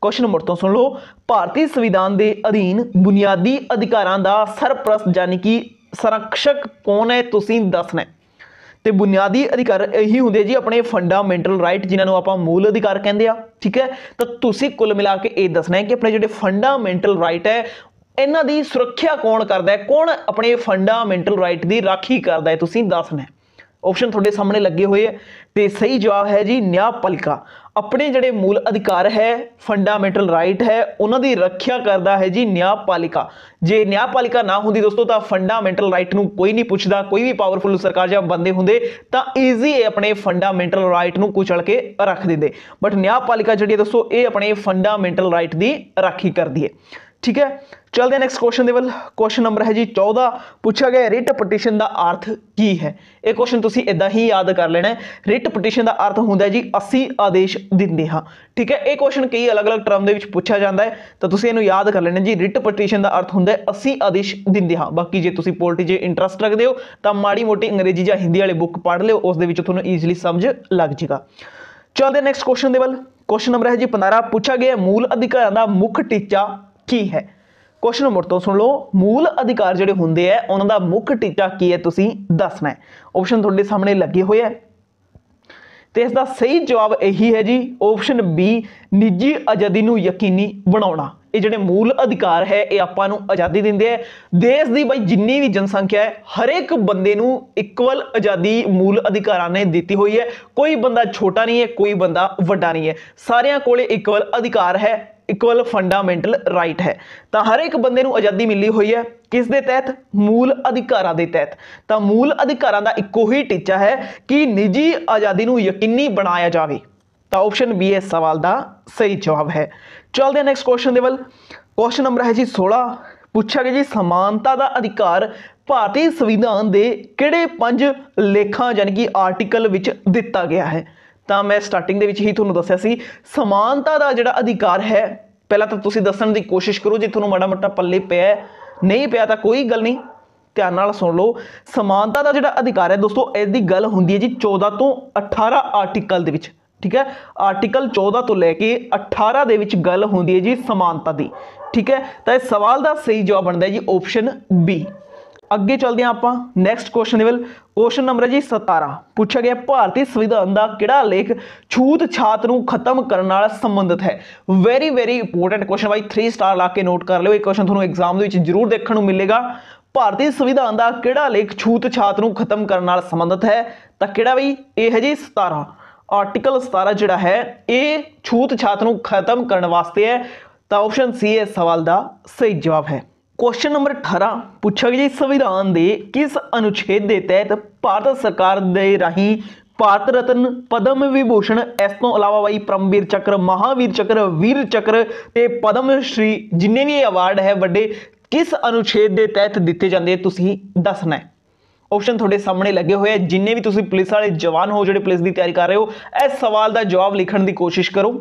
S1: ਕੁਐਸਚਨ ਨੰਬਰ ਤੋਂ ਸੁਣ ਲਓ ਭਾਰਤੀ ਸੰਵਿਧਾਨ ਦੇ ਅਧੀਨ ਬੁਨਿਆਦੀ ਅਧਿਕਾਰਾਂ ਦਾ ਸਰਪ੍ਰਸਤ ਯਾਨੀ ਕਿ ਸੰਰક્ષਕ ਕੌਣ ਹੈ ਤੁਸੀਂ ਦੱਸਣਾ ਤੇ ਬੁਨਿਆਦੀ ਅਧਿਕਾਰ ਇਹੀ ਹੁੰਦੇ ਜੀ ਆਪਣੇ ਫੰਡਾਮੈਂਟਲ ਰਾਈਟ ਜਿਨ੍ਹਾਂ ਨੂੰ ਆਪਾਂ ਮੂਲ ਅਧਿਕਾਰ ਕਹਿੰਦੇ ਆ ਠੀਕ ਹੈ ਤਾਂ ਤੁਸੀਂ ਕੁੱਲ ਮਿਲਾ ਕੇ ਇਹ ਦੱਸਣਾ ਹੈ ਕਿ ਆਪਣੇ ਜਿਹੜੇ ਫੰਡਾਮੈਂਟਲ ਰਾਈਟ ਹੈ ਇਹਨਾਂ ਦੀ ਸੁਰੱਖਿਆ ਕੌਣ ਕਰਦਾ ਹੈ ਕੌਣ ਆਪਣੇ ਫੰਡਾਮੈਂਟਲ ਰਾਈਟ ਦੀ ਰਾਖੀ ਕਰਦਾ ਹੈ ਤੁਸੀਂ ਦੱਸਣਾ ਆਪਸ਼ਨ ਤੁਹਾਡੇ ਸਾਹਮਣੇ ਲੱਗੇ ਹੋਏ ਹੈ ਤੇ ਸਹੀ ਜਵਾਬ ਹੈ ਜੀ ਨਿਆਂਪਾਲਿਕਾ ਆਪਣੇ ਜਿਹੜੇ ਮੂਲ ਅਧਿਕਾਰ ਹੈ ਫੰਡਾਮੈਂਟਲ ਰਾਈਟ ਹੈ ਉਹਨਾਂ ਦੀ ਰੱਖਿਆ ਕਰਦਾ ਹੈ ਜੀ ਨਿਆਂਪਾਲਿਕਾ ਜੇ ਨਿਆਂਪਾਲਿਕਾ ਨਾ ਹੁੰਦੀ ਦੋਸਤੋ ਤਾਂ ਫੰਡਾਮੈਂਟਲ ਰਾਈਟ ਨੂੰ ਕੋਈ ਨਹੀਂ ਪੁੱਛਦਾ ਕੋਈ ਵੀ ਪਾਵਰਫੁਲ ਸਰਕਾਰ ਜਾਂ ਬੰਦੇ ਹੁੰਦੇ ਤਾਂ ਈਜ਼ੀ ਆਪਣੇ ਫੰਡਾਮੈਂਟਲ ਰਾਈਟ ਨੂੰ ਕੁਚਲ ਕੇ ਰੱਖ ਦਿੰਦੇ ਬਟ ਨਿਆਂਪਾਲਿਕਾ ਜਿਹੜੀ ਦੋਸਤੋ ਇਹ ਆਪਣੇ ਫੰਡਾਮੈਂਟਲ ਰਾਈਟ ਦੀ ਰਾਖੀ ਕਰਦੀ ਹੈ ਠੀਕ ਹੈ ਚਲਦੇ ਨੈਕਸਟ ਕੁਐਸਚਨ ਦੇ ਵੱਲ ਕੁਐਸਚਨ ਨੰਬਰ ਹੈ ਜੀ 14 ਪੁੱਛਿਆ ਗਿਆ ਰਿਟ ਪਟੀਸ਼ਨ ਦਾ ਅਰਥ ਕੀ ਹੈ ਇਹ ਕੁਐਸਚਨ ਤੁਸੀਂ ਇਦਾਂ ਹੀ ਯਾਦ ਕਰ ਲੈਣਾ ਰਿਟ ਪਟੀਸ਼ਨ ਦਾ ਅਰਥ ਹੁੰਦਾ ਜੀ ਅਸੀਂ ਆਦੇਸ਼ ਦਿੰਦੇ ਹਾਂ ਠੀਕ ਹੈ ਇਹ ਕੁਐਸਚਨ ਕਈ ਅਲੱਗ-ਅਲੱਗ ਟਰਮ ਦੇ ਵਿੱਚ ਪੁੱਛਿਆ ਜਾਂਦਾ ਹੈ ਤਾਂ ਤੁਸੀਂ ਇਹਨੂੰ ਯਾਦ ਕਰ ਲੈਣਾ ਜੀ ਰਿਟ ਪਟੀਸ਼ਨ ਦਾ ਅਰਥ ਹੁੰਦਾ ਅਸੀਂ ਆਦੇਸ਼ ਦਿੰਦੇ ਹਾਂ ਬਾਕੀ ਜੇ ਤੁਸੀਂ ਪੋਲਿਟੀ 'ਚ ਇੰਟਰਸਟ ਰੱਖਦੇ ਹੋ ਤਾਂ ਮਾੜੀ ਮੋਟੀ ਅੰਗਰੇਜ਼ੀ ਜਾਂ ਹਿੰਦੀ ਵਾਲੇ ਬੁੱਕ ਪੜ੍ਹ ਲਿਓ ਉਸ ਦੇ ਵਿੱਚ ਤੁਹਾਨੂੰ ਈਜ਼ੀਲੀ ਸਮਝ ਲੱਗ ਜਾਏਗਾ ਚਲਦੇ ਨੈਕਸਟ ਕੁਐਸਚਨ ਦੇ ਵੱਲ ਕੁਐਸਚਨ ਨੰਬਰ ਹੈ ਜੀ 15 ਪੁੱਛਿਆ ਗਿਆ ਮੂਲ ਅਧਿਕਾਰਾਂ ਦਾ ਮੁੱਖ ਟੀਚਾ ਕੀ ਹੈ ਕੁਐਸਚਨ ਨੰਬਰ ਤੋਂ ਸੁਣ ਲਓ ਮੂਲ ਅਧਿਕਾਰ ਜਿਹੜੇ ਹੁੰਦੇ ਆ ਉਹਨਾਂ ਦਾ ਮੁੱਖ ਟੀਚਾ ਕੀ ਹੈ ਤੁਸੀਂ ਦੱਸਣਾ ਹੈ ਆਪਸ਼ਨ ਤੁਹਾਡੇ ਸਾਹਮਣੇ ਲੱਗੇ ਹੋਏ ਆ ਤੇ ਇਸ ਦਾ ਸਹੀ ਜਵਾਬ ਇਹੀ ਹੈ ਜੀ ਆਪਸ਼ਨ ਬੀ ਨਿੱਜੀ ਆਜ਼ਾਦੀ ਨੂੰ ਯਕੀਨੀ ਬਣਾਉਣਾ ਇਹ ਜਿਹੜੇ ਮੂਲ ਅਧਿਕਾਰ ਹੈ ਇਹ ਆਪਾਂ ਨੂੰ ਆਜ਼ਾਦੀ ਦਿੰਦੇ ਆ ਦੇਸ਼ ਦੀ ਬਈ ਜਿੰਨੀ ਵੀ ਜਨਸੰਖਿਆ ਹੈ ਹਰੇਕ ਬੰਦੇ ਨੂੰ ਇਕੁਅਲ ਆਜ਼ਾਦੀ ਮੂਲ ਅਧਿਕਾਰਾਂ ਨੇ ਦਿੱਤੀ ਹੋਈ ਹੈ ਕੋਈ ਬੰਦਾ ਛੋਟਾ ਨਹੀਂ ਹੈ ਕੋਈ ਬੰਦਾ ਵੱਡਾ ਨਹੀਂ ਹੈ ਸਾਰਿਆਂ ਕੋਲੇ ਇਕੁਅਲ ਅਧਿਕਾਰ ਹੈ ਇਕੁਅਲ ਫੰਡਾਮੈਂਟਲ ਰਾਈਟ ਹੈ ਤਾਂ ਹਰ ਇੱਕ ਬੰਦੇ ਨੂੰ ਆਜ਼ਾਦੀ ਮਿਲੀ ਹੋਈ ਹੈ ਕਿਸ ਦੇ ਤਹਿਤ ਮੂਲ ਅਧਿਕਾਰਾਂ ਦੇ ਤਹਿਤ ਤਾਂ ਮੂਲ ਅਧਿਕਾਰਾਂ ਦਾ ਇੱਕੋ ਹੀ ਟੀਚਾ ਹੈ ਕਿ ਨਿੱਜੀ ਆਜ਼ਾਦੀ ਨੂੰ ਯਕੀਨੀ ਬਣਾਇਆ ਜਾਵੇ ਤਾਂ ਆਪਸ਼ਨ ਬੀ ਇਸ ਸਵਾਲ ਦਾ ਸਹੀ ਜਵਾਬ ਹੈ ਚਲਦੇ ਹਾਂ ਨੈਕਸਟ ਕੁਐਸਚਨ ਦੇ ਵੱਲ ਕੁਐਸਚਨ ਨੰਬਰ ਹੈ ਜੀ 16 ਪੁੱਛਿਆ ਗਿਆ ਜੀ ਸਮਾਨਤਾ ਦਾ ਅਧਿਕਾਰ ਭਾਰਤੀ ਸੰਵਿਧਾਨ ਦੇ ਕਿਹੜੇ ਪੰਜ ਲੇਖਾਂ ਜਾਨਕੀ ਆਰਟੀਕਲ ਵਿੱਚ ਦਿੱਤਾ ਗਿਆ ਹੈ ਤਾਂ ਮੈਂ ਸਟਾਰਟਿੰਗ ਦੇ ਵਿੱਚ ਹੀ ਤੁਹਾਨੂੰ ਦੱਸਿਆ ਸੀ ਸਮਾਨਤਾ ਦਾ ਜਿਹੜਾ ਅਧਿਕਾਰ ਹੈ ਪਹਿਲਾਂ ਤਾਂ ਤੁਸੀਂ ਦੱਸਣ ਦੀ ਕੋਸ਼ਿਸ਼ ਕਰੋ ਜੇ ਤੁਹਾਨੂੰ ਮਾੜਾ ਮੱਟਾ ਪੱਲੇ ਪਿਆ ਨਹੀਂ ਪਿਆ ਤਾਂ ਕੋਈ ਗੱਲ ਨਹੀਂ ਧਿਆਨ ਨਾਲ ਸੁਣ ਲਓ ਸਮਾਨਤਾ ਦਾ ਜਿਹੜਾ ਅਧਿਕਾਰ ਹੈ ਦੋਸਤੋ ਇਸ ਦੀ ਗੱਲ ਹੁੰਦੀ ਹੈ ਜੀ 14 ਤੋਂ 18 ਆਰਟੀਕਲ ਦੇ ਵਿੱਚ ਠੀਕ ਹੈ ਆਰਟੀਕਲ 14 ਤੋਂ ਲੈ ਕੇ 18 ਦੇ ਵਿੱਚ ਗੱਲ ਹੁੰਦੀ ਹੈ ਜੀ ਸਮਾਨਤਾ ਦੀ ਠੀਕ ਹੈ ਤਾਂ ਇਹ ਸਵਾਲ ਦਾ ਸਹੀ ਜਵਾਬ ਬਣਦਾ ਹੈ ਜੀ ਆਪਸ਼ਨ ਬੀ ਅੱਗੇ ਚੱਲਦੇ ਹਾਂ ਆਪਾਂ ਨੈਕਸਟ ਕੁਐਸਚਨ ਦੇ ਵੱਲ ਕੁਐਸਚਨ ਨੰਬਰ ਜੀ 17 ਪੁੱਛਿਆ ਗਿਆ ਭਾਰਤੀ ਸੰਵਿਧਾਨ ਦਾ ਕਿਹੜਾ ਲੇਖ ਛੂਤ ਛਾਤ ਨੂੰ ਖਤਮ ਕਰਨ ਨਾਲ ਸੰਬੰਧਿਤ ਹੈ ਵੈਰੀ ਵੈਰੀ ਇੰਪੋਰਟੈਂਟ ਕੁਐਸਚਨ ਬਾਈ 3 ਸਟਾਰ ਲਾ ਕੇ ਨੋਟ ਕਰ ਲਿਓ ਇਹ ਕੁਐਸਚਨ ਤੁਹਾਨੂੰ ਐਗਜ਼ਾਮ ਦੇ ਵਿੱਚ ਜ਼ਰੂਰ ਦੇਖਣ ਨੂੰ ਮਿਲੇਗਾ ਭਾਰਤੀ ਸੰਵਿਧਾਨ ਦਾ ਕਿਹੜਾ ਲੇਖ ਛੂਤ ਛਾਤ ਨੂੰ ਖਤਮ ਕਰਨ ਨਾਲ ਸੰਬੰਧਿਤ ਹੈ ਤਾਂ ਕਿਹੜਾ ਬਈ ਇਹ ਹੈ ਜੀ 17 ਆਰਟੀਕਲ 17 ਜਿਹੜਾ ਹੈ ਇਹ ਛੂਤ ਛਾਤ ਨੂੰ ਖਤਮ ਕਰਨ ਵਾਸਤੇ ਹੈ ਤਾਂ ਆਪਸ਼ਨ ਸੀ ਇਸ ਸਵਾਲ ਦਾ ਸਹੀ ਜਵਾਬ ਹੈ ਕੁਐਸਚਨ ਨੰਬਰ 18 ਪੁੱਛਿਆ ਗਿਆ ਜੀ ਸੰਵਿਧਾਨ ਦੇ ਕਿਸ ਅਨੁਛੇਦ ਦੇ ਤਹਿਤ ਭਾਰਤ ਸਰਕਾਰ ਦੇ ਰਾਹੀਂ ਭਾਰਤ ਰਤਨ ਪਦਮ ਵਿਭੂਸ਼ਣ ਇਸ ਤੋਂ ਇਲਾਵਾ ਬਾਈ ਪਰਮਵੀਰ ਚੱਕਰ ਮਹਾਵੀਰ ਚੱਕਰ ਵੀਰ ਚੱਕਰ ਤੇ ਪਦਮ ਸ਼੍ਰੀ ਜਿੰਨੇ ਵੀ ਅਵਾਰਡ ਹੈ ਵੱਡੇ ਕਿਸ ਅਨੁਛੇਦ ਦੇ ਤਹਿਤ ਦਿੱਤੇ ਜਾਂਦੇ ਤੁਸੀਂ ਦੱਸਣਾ ਹੈ ਆਪਸ਼ਨ ਤੁਹਾਡੇ ਸਾਹਮਣੇ ਲੱਗੇ ਹੋਏ ਹੈ ਜਿੰਨੇ ਵੀ ਤੁਸੀਂ ਪੁਲਿਸ ਵਾਲੇ ਜਵਾਨ ਹੋ ਜਿਹੜੇ ਪੁਲਿਸ ਦੀ ਤਿਆਰੀ ਕਰ ਰਹੇ ਹੋ ਇਸ ਸਵਾਲ ਦਾ ਜਵਾਬ ਲਿਖਣ ਦੀ ਕੋਸ਼ਿਸ਼ ਕਰੋ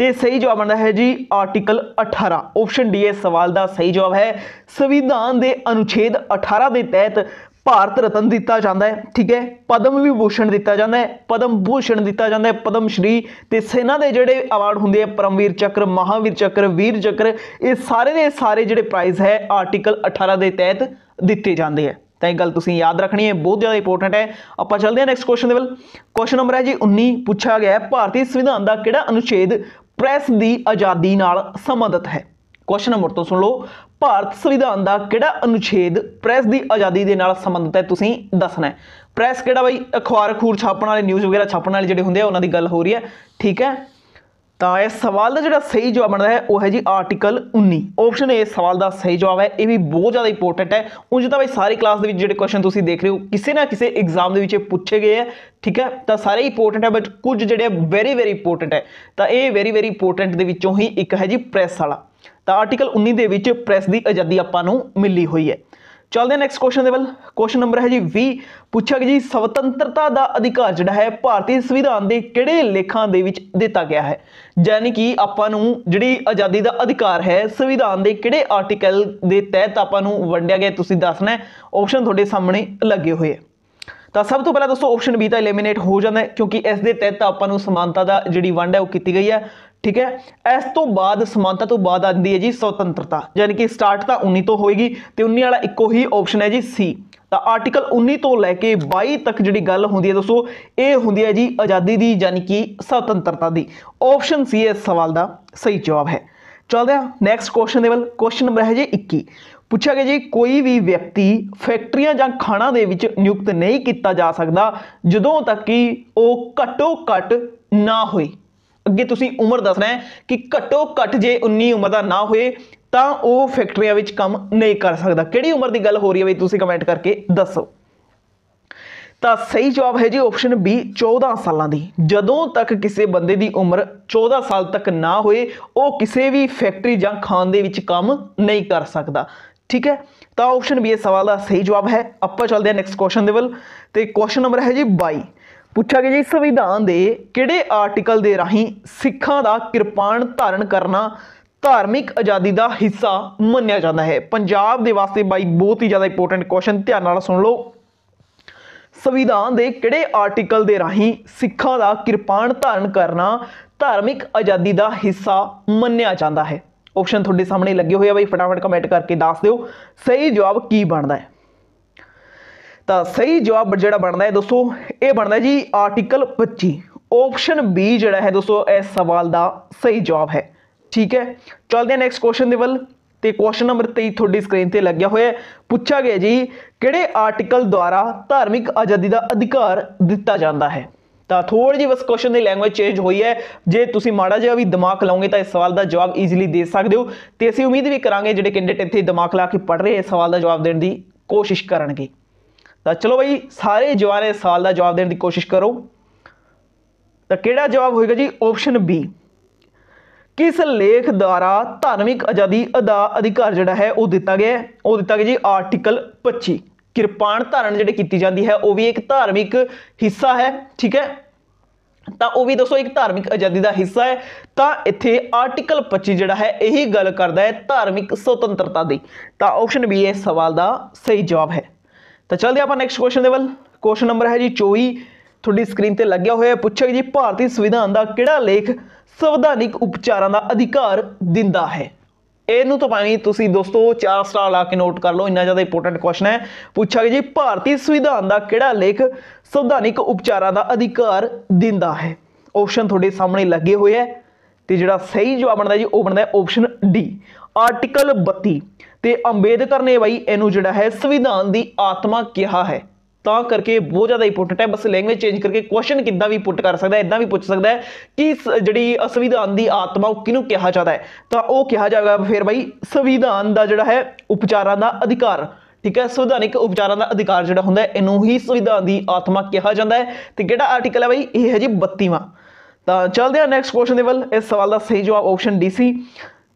S1: ਤੇ ਸਹੀ ਜਵਾਬ ਆਉਂਦਾ ਹੈ ਜੀ ਆਰਟੀਕਲ 18 ਆਪਸ਼ਨ ਡੀ ਇਸ ਸਵਾਲ ਦਾ ਸਹੀ ਜਵਾਬ ਹੈ ਸੰਵਿਧਾਨ ਦੇ ਅਨੁਛੇਦ 18 ਦੇ ਤਹਿਤ ਭਾਰਤ ਰਤਨ ਦਿੱਤਾ ਜਾਂਦਾ ਹੈ ਠੀਕ ਹੈ ਪਦਮ ਵਿਭੂਸ਼ਣ ਦਿੱਤਾ ਜਾਂਦਾ ਹੈ ਪਦਮ ਭੂਸ਼ਣ ਦਿੱਤਾ ਜਾਂਦਾ ਹੈ ਪਦਮ ਸ਼੍ਰੀ ਤੇ ਸੈਨਾ ਦੇ ਜਿਹੜੇ ਅਵਾਰਡ ਹੁੰਦੇ ਆ ਪਰਮਵੀਰ ਚੱਕਰ ਮਹਾਵੀਰ ਚੱਕਰ ਵੀਰ ਚੱਕਰ ਇਹ ਸਾਰੇ ਦੇ ਸਾਰੇ ਜਿਹੜੇ ਪ੍ਰਾਈਜ਼ ਹੈ ਆਰਟੀਕਲ 18 ਦੇ ਤਹਿਤ ਦਿੱਤੇ ਜਾਂਦੇ ਆ ਤਾਂ ਇਹ ਗੱਲ ਤੁਸੀਂ ਯਾਦ ਰੱਖਣੀ ਹੈ ਬਹੁਤ ਜ਼ਿਆਦਾ ਇੰਪੋਰਟੈਂਟ ਹੈ ਆਪਾਂ ਚੱਲਦੇ ਹਾਂ ਨੈਕਸਟ ਕੁਐਸਚਨ ਦੇ ਵੱਲ ਕੁਐਸਚਨ ਨੰਬਰ ਹੈ ਜੀ 19 ਪੁੱਛਿਆ ਗਿਆ ਹੈ ਭਾਰਤੀ ਸੰਵਿਧਾਨ ਦਾ ਕਿਹੜਾ ਅਨੁਛੇਦ ਪ੍ਰੈਸ ਦੀ ਆਜ਼ਾਦੀ ਨਾਲ ਸੰਬੰਧਿਤ ਹੈ ਕੁਐਸਚਨ ਨੰਬਰ ਤੋਂ ਸੁਣ ਲਓ ਭਾਰਤ ਸੰਵਿਧਾਨ ਦਾ ਕਿਹੜਾ ਅਨੁਛੇਦ ਪ੍ਰੈਸ ਦੀ ਆਜ਼ਾਦੀ ਦੇ ਨਾਲ ਸੰਬੰਧਿਤ ਹੈ ਤੁਸੀਂ ਦੱਸਣਾ ਹੈ ਪ੍ਰੈਸ ਕਿਹੜਾ ਬਈ ਅਖਬਾਰ ਖੂਰ ਛਾਪਣ ਵਾਲੇ ਨਿਊਜ਼ ਵਗੈਰਾ ਛਾਪਣ ਵਾਲੇ ਜਿਹੜੇ ਹੁੰਦੇ ਆ ਉਹਨਾਂ ਦੀ ਗੱਲ ਹੋ ਰਹੀ ਹੈ ਠੀਕ ਹੈ ਤਾਂ ਇਹ ਸਵਾਲ ਦਾ ਜਿਹੜਾ ਸਹੀ ਜਵਾਬ ਬਣਦਾ ਹੈ ਉਹ ਹੈ ਜੀ ਆਰਟੀਕਲ 19 ਆਪਸ਼ਨ ਏ ਸਵਾਲ ਦਾ ਸਹੀ ਜਵਾਬ ਹੈ ਇਹ ਵੀ ਬਹੁਤ ਜ਼ਿਆਦਾ ਇੰਪੋਰਟੈਂਟ ਹੈ ਉਂਝ ਤਾਂ ਬਈ ਸਾਰੀ ਕਲਾਸ ਦੇ ਵਿੱਚ ਜਿਹੜੇ ਕੁਐਸਚਨ ਤੁਸੀਂ ਦੇਖ ਰਹੇ ਹੋ ਕਿਸੇ ਨਾ ਕਿਸੇ ਐਗਜ਼ਾਮ ਦੇ ਵਿੱਚ ਇਹ ਪੁੱਛੇ ਗਏ ਆ ਠੀਕ ਹੈ ਤਾਂ ਸਾਰੇ ਇੰਪੋਰਟੈਂਟ ਹੈ ਬਟ ਕੁਝ ਜਿਹੜੇ ਵੈਰੀ ਵੈਰੀ ਇੰਪੋਰਟੈਂਟ ਹੈ ਤਾਂ ਇਹ ਵੈਰੀ ਵੈਰੀ ਇੰਪੋਰਟੈਂਟ ਦੇ ਵਿੱਚੋਂ ਹੀ ਇੱਕ ਹੈ ਜੀ ਪ੍ਰੈਸ ਵਾਲਾ ਤਾਂ ਆਰਟੀਕਲ 19 ਦੇ ਵਿੱਚ ਪ੍ਰੈਸ ਦੀ ਆਜ਼ਾਦੀ ਆਪਾਂ ਨੂੰ ਮਿਲੀ ਹੋਈ ਹੈ ਚਲਦੇ ਨੈਕਸਟ ਕੁਐਸਚਨ ਦੇ ਵੱਲ ਕੁਐਸਚਨ ਨੰਬਰ ਹੈ ਜੀ 20 ਪੁੱਛਿਆ ਜੀ ਸਵਤੰਤਰਤਾ ਦਾ ਅਧਿਕਾਰ ਜਿਹੜਾ ਹੈ ਭਾਰਤੀ ਸੰਵਿਧਾਨ ਦੇ ਕਿਹੜੇ ਲੇਖਾਂ ਦੇ ਵਿੱਚ ਦਿੱਤਾ ਗਿਆ ਹੈ ਯਾਨੀ ਕਿ ਆਪਾਂ ਨੂੰ ਜਿਹੜੀ ਆਜ਼ਾਦੀ ਦਾ ਅਧਿਕਾਰ ਹੈ ਸੰਵਿਧਾਨ ਦੇ ਕਿਹੜੇ ਆਰਟੀਕਲ ਦੇ ਤਹਿਤ ਆਪਾਂ ਨੂੰ ਵੰਡਿਆ ਗਿਆ ਤੁਸੀਂ ਦੱਸਣਾ ਆਪਸ਼ਨ ਤੁਹਾਡੇ ਸਾਹਮਣੇ ਲੱਗੇ ਹੋਏ ਹੈ ਤਾਂ ਸਭ ਤੋਂ ਪਹਿਲਾਂ ਦੋਸਤੋ ਆਪਸ਼ਨ ਬੀ ਤਾਂ ਐਲੀਮੀਨੇਟ ਹੋ ਜਾਂਦਾ ਕਿਉਂਕਿ ਇਸ ਦੇ ਤਹਿਤ ਆਪਾਂ ਨੂੰ ਸਮਾਨਤਾ ਦਾ ਜਿਹੜੀ ਵੰਡ ਹੈ ਉਹ ਕੀਤੀ ਗਈ ਹੈ ਠੀਕ ਹੈ ਇਸ ਤੋਂ ਬਾਅਦ ਸਮਾਨਤਾ ਤੋਂ ਬਾਅਦ ਆਉਂਦੀ ਹੈ ਜੀ ਸੁਤੰਤਰਤਾ ਯਾਨੀ ਕਿ ਸਟਾਰਟ ਤਾਂ 19 ਤੋਂ ਹੋਏਗੀ ਤੇ 19 ਵਾਲਾ ਇੱਕੋ ਹੀ ਆਪਸ਼ਨ ਹੈ ਜੀ ਸੀ ਤਾਂ ਆਰਟੀਕਲ 19 ਤੋਂ ਲੈ ਕੇ 22 ਤੱਕ ਜਿਹੜੀ ਗੱਲ ਹੁੰਦੀ ਹੈ ਦੋਸਤੋ ਇਹ ਹੁੰਦੀ ਹੈ ਜੀ ਆਜ਼ਾਦੀ ਦੀ ਯਾਨੀ ਕਿ ਸੁਤੰਤਰਤਾ ਦੀ ਆਪਸ਼ਨ ਸੀ ਇਸ ਸਵਾਲ ਦਾ ਸਹੀ ਜਵਾਬ ਹੈ ਚਲਦੇ ਹਾਂ ਨੈਕਸਟ ਕੁਐਸਚਨ ਦੇ ਵੱਲ ਕੁਐਸਚਨ ਨੰਬਰ ਹੈ ਜੀ 21 ਪੁੱਛਿਆ ਗਿਆ ਜੀ ਕੋਈ ਵੀ ਵਿਅਕਤੀ ਫੈਕਟਰੀਆਂ ਜਾਂ ਖਾਣਾ ਦੇ ਵਿੱਚ ਨਿਯੁਕਤ ਨਹੀਂ ਕੀਤਾ ਜਾ ਸਕਦਾ ਜਦੋਂ ਤੱਕ ਕਿ ਉਹ ਘੱਟੋ ਘੱਟ ਨਾ ਹੋਏ ਅੱਗੇ ਤੁਸੀਂ ਉਮਰ ਦੱਸਣਾ ਹੈ ਕਿ ਘੱਟੋ ਘੱਟ ਜੇ 19 ਉਮਰ ਦਾ ਨਾ ਹੋਏ ਤਾਂ ਉਹ ਫੈਕਟਰੀਆਂ ਵਿੱਚ ਕੰਮ ਨਹੀਂ ਕਰ ਸਕਦਾ ਕਿਹੜੀ ਉਮਰ ਦੀ ਗੱਲ ਹੋ ਰਹੀ ਹੈ ਬਈ ਤੁਸੀਂ ਕਮੈਂਟ ਕਰਕੇ ਦੱਸੋ ਤਾਂ ਸਹੀ ਜਵਾਬ ਹੈ ਜੀ ਆਪਸ਼ਨ B 14 ਸਾਲਾਂ ਦੀ ਜਦੋਂ ਤੱਕ ਕਿਸੇ ਬੰਦੇ ਦੀ ਉਮਰ 14 ਸਾਲ ਤੱਕ ਨਾ ਹੋਏ ਉਹ ਕਿਸੇ ਵੀ ਫੈਕਟਰੀ ਜਾਂ ਖਾਨ ਦੇ ਵਿੱਚ ਕੰਮ ਨਹੀਂ ਕਰ ਸਕਦਾ ਠੀਕ ਹੈ ਤਾਂ ਆਪਸ਼ਨ B ਇਹ ਸਵਾਲ ਦਾ ਸਹੀ ਜਵਾਬ ਹੈ ਆਪਾਂ ਚੱਲਦੇ ਹਾਂ ਨੈਕਸਟ ਕੁਐਸਚਨ ਦੇ ਵੱਲ ਤੇ ਕੁਐਸਚਨ ਨੰਬਰ ਹੈ ਜੀ 22 ਪੁੱਛਿਆ ਗਿਆ ਜੀ ਸੰਵਿਧਾਨ ਦੇ ਕਿਹੜੇ ਆਰਟੀਕਲ ਦੇ ਰਾਹੀਂ ਸਿੱਖਾਂ ਦਾ ਕਿਰਪਾਨ ਧਾਰਨ ਕਰਨਾ ਧਾਰਮਿਕ ਆਜ਼ਾਦੀ ਦਾ ਹਿੱਸਾ ਮੰਨਿਆ ਜਾਂਦਾ ਹੈ ਪੰਜਾਬ ਦੇ ਵਾਸਤੇ ਬਾਈ ਬਹੁਤ ਹੀ ਜ਼ਿਆਦਾ ਇੰਪੋਰਟੈਂਟ ਕੁਐਸਚਨ ਧਿਆਨ ਨਾਲ ਸੁਣ ਲਓ ਸੰਵਿਧਾਨ ਦੇ ਕਿਹੜੇ ਆਰਟੀਕਲ ਦੇ ਰਾਹੀਂ ਸਿੱਖਾਂ ਦਾ ਕਿਰਪਾਨ ਧਾਰਨ ਕਰਨਾ ਧਾਰਮਿਕ ਆਜ਼ਾਦੀ ਦਾ ਹਿੱਸਾ ਮੰਨਿਆ ਜਾਂਦਾ ਹੈ ਆਪਸ਼ਨ ਤੁਹਾਡੇ ਸਾਹਮਣੇ ਲੱਗੇ ਹੋਏ ਆ ਬਾਈ ਫਟਾਫਟ ਕਮੈਂਟ ਕਰਕੇ ਦੱਸ ਦਿਓ ਸਹੀ ਜਵਾਬ ਕੀ ਬਣਦਾ ਹੈ ਤਾਂ ਸਹੀ ਜਵਾਬ ਜਿਹੜਾ ਬਣਦਾ ਹੈ ਦੋਸਤੋ ਇਹ ਬਣਦਾ ਜੀ ਆਰਟੀਕਲ 25 ਆਪਸ਼ਨ ਬੀ ਜਿਹੜਾ ਹੈ ਦੋਸਤੋ ਇਸ ਸਵਾਲ ਦਾ ਸਹੀ ਜਵਾਬ ਹੈ ਠੀਕ ਹੈ ਚਲਦੇ ਹਾਂ ਨੈਕਸਟ ਕੁਐਸਚਨ ਦੇ ਵੱਲ ਤੇ ਕੁਐਸਚਨ ਨੰਬਰ 23 ਤੁਹਾਡੀ ਸਕਰੀਨ ਤੇ ਲੱਗਿਆ ਹੋਇਆ ਪੁੱਛਿਆ ਗਿਆ ਜੀ ਕਿਹੜੇ ਆਰਟੀਕਲ ਦੁਆਰਾ ਧਾਰਮਿਕ ਆਜ਼ਾਦੀ ਦਾ ਅਧਿਕਾਰ ਦਿੱਤਾ ਜਾਂਦਾ ਹੈ ਤਾਂ ਥੋੜੀ ਜਿਹੀ ਬਸ ਕੁਐਸਚਨ ਦੀ ਲੈਂਗੁਏਜ ਚੇਂਜ ਹੋਈ ਹੈ ਜੇ ਤੁਸੀਂ ਮਾੜਾ ਜਿਹਾ ਵੀ ਦਿਮਾਗ ਲਾਉਂਗੇ ਤਾਂ ਇਸ ਸਵਾਲ ਦਾ ਜਵਾਬ ਈਜ਼ੀਲੀ ਦੇ ਸਕਦੇ ਹੋ ਤੇ ਅਸੀਂ ਉਮੀਦ ਵੀ ਕਰਾਂਗੇ ਜਿਹੜੇ ਕੈਂਡੀਡੇਟ ਇੱਥੇ ਦਿਮਾਗ ਲਾ ਕੇ ਪੜ੍ਹ ਰਹੇ ਇਸ ਸਵਾਲ ਦਾ ਜਵਾਬ ਦੇਣ ਦੀ ਕੋਸ਼ਿਸ਼ ਕਰਨਗੇ ਤਾਂ ਚਲੋ ਬਈ ਸਾਰੇ ਜਵਾਨੇ ਸਾਲ ਦਾ ਜਵਾਬ ਦੇਣ ਦੀ ਕੋਸ਼ਿਸ਼ ਕਰੋ ਤਾਂ ਕਿਹੜਾ ਜਵਾਬ ਹੋਏਗਾ ਜੀ ਆਪਸ਼ਨ ਬੀ ਕਿਸ ਲੇਖ ਦੁਆਰਾ ਧਾਰਮਿਕ ਆਜ਼ਾਦੀ ਦਾ ਅਧਿਕਾਰ ਜਿਹੜਾ ਹੈ ਉਹ ਦਿੱਤਾ ਗਿਆ ਹੈ ਉਹ ਦਿੱਤਾ ਗਿਆ ਜੀ ਆਰਟੀਕਲ 25 ਕਿਰਪਾਨ ਧਾਰਨ ਜਿਹੜੀ ਕੀਤੀ ਜਾਂਦੀ ਹੈ ਉਹ ਵੀ ਇੱਕ ਧਾਰਮਿਕ ਹਿੱਸਾ ਹੈ ਠੀਕ ਹੈ ਤਾਂ ਉਹ ਵੀ ਦੱਸੋ ਇੱਕ ਧਾਰਮਿਕ ਆਜ਼ਾਦੀ ਦਾ ਹਿੱਸਾ ਹੈ ਤਾਂ ਇੱਥੇ ਆਰਟੀਕਲ 25 ਜਿਹੜਾ ਹੈ ਇਹੀ ਗੱਲ ਕਰਦਾ ਹੈ ਧਾਰਮਿਕ ਸੁਤੰਤਰਤਾ ਦੀ ਤਾਂ ਆਪਸ਼ਨ ਬੀ ਇਹ ਸਵਾਲ ਦਾ ਸਹੀ ਜਵਾਬ ਹੈ ਤਾਂ ਚਲਦੇ ਆਪਾਂ ਨੈਕਸਟ ਕੁਐਸਚਨ ਦੇ ਵੱਲ ਕੁਐਸਚਨ ਨੰਬਰ ਹੈ ਜੀ 24 ਤੁਹਾਡੀ ਸਕਰੀਨ ਤੇ ਲੱਗਿਆ ਹੋਇਆ ਹੈ ਪੁੱਛਿਆ ਜੀ ਭਾਰਤੀ ਸੰਵਿਧਾਨ ਦਾ ਕਿਹੜਾ ਲੇਖ ਸੰਵਿਧਾਨਿਕ ਉਪਚਾਰਾਂ ਦਾ ਅਧਿਕਾਰ ਦਿੰਦਾ ਹੈ ਇਹਨੂੰ ਤਾਂ ਭਾਵੇਂ ਤੁਸੀਂ ਦੋਸਤੋ 4 ਸਟਾਰ ਲਾ ਕੇ ਨੋਟ ਕਰ ਲਓ ਇੰਨਾ ਜ਼ਿਆਦਾ ਇੰਪੋਰਟੈਂਟ ਕੁਐਸਚਨ ਹੈ ਪੁੱਛਿਆ ਗਿਆ ਜੀ ਭਾਰਤੀ ਸੰਵਿਧਾਨ ਦਾ ਕਿਹੜਾ ਲੇਖ ਸੰਵਿਧਾਨਿਕ ਉਪਚਾਰਾਂ ਦਾ ਅਧਿਕਾਰ ਦਿੰਦਾ ਹੈ ਆਪਸ਼ਨ ਤੁਹਾਡੇ ਸਾਹਮਣੇ ਲੱਗੇ ਹੋਏ ਹੈ ਤੇ ਜਿਹੜਾ ਸਹੀ ਜਵਾਬ ਬਣਦਾ ਜੀ ਉਹ ਬਣਦਾ ਹੈ ਆਪਸ਼ਨ ਡੀ ਆਰਟੀਕਲ 32 ਤੇ ਅੰਬੇਦਕਰ ਨੇ ਬਾਈ ਇਹਨੂੰ ਜਿਹੜਾ ਹੈ ਸੰਵਿਧਾਨ ਦੀ ਆਤਮਾ ਕਿਹਾ ਹੈ ਤਾਂ ਕਰਕੇ ਬਹੁਤ ਜ਼ਿਆਦਾ ਇੰਪੋਰਟੈਂਟ ਹੈ ਬਸ ਲੈਂਗੁਏਜ ਚੇਂਜ ਕਰਕੇ ਕੁਐਸਚਨ ਕਿੱਦਾਂ ਵੀ ਪੁੱਟ ਕਰ ਸਕਦਾ ਇਦਾਂ ਵੀ ਪੁੱਛ ਸਕਦਾ ਹੈ ਕਿ ਜਿਹੜੀ ਸੰਵਿਧਾਨ ਦੀ ਆਤਮਾ ਉਹ ਕਿਹਨੂੰ ਕਿਹਾ ਜਾਂਦਾ ਹੈ ਤਾਂ ਉਹ ਕਿਹਾ ਜਾਏਗਾ ਫਿਰ ਬਾਈ ਸੰਵਿਧਾਨ ਦਾ ਜਿਹੜਾ ਹੈ ਉਪਚਾਰਾਂ ਦਾ ਅਧਿਕਾਰ ਠੀਕ ਹੈ ਸੰਵਿਧਾਨਿਕ ਉਪਚਾਰਾਂ ਦਾ ਅਧਿਕਾਰ ਜਿਹੜਾ ਹੁੰਦਾ ਹੈ ਇਹਨੂੰ ਹੀ ਸੰਵਿਧਾਨ ਦੀ ਆਤਮਾ ਕਿਹਾ ਜਾਂਦਾ ਹੈ ਤੇ ਕਿਹੜਾ ਆਰਟੀਕਲ ਹੈ ਬਾਈ ਇਹ ਹੈ ਜੀ 32ਵਾਂ ਤਾਂ ਚਲਦੇ ਹਾਂ ਨੈਕਸਟ ਕੁਐਸਚਨ ਦੇ ਵੱਲ ਇਸ ਸਵਾਲ ਦਾ ਸਹੀ ਜਵਾਬ ਆਪਸ਼ਨ ਡੀ ਸੀ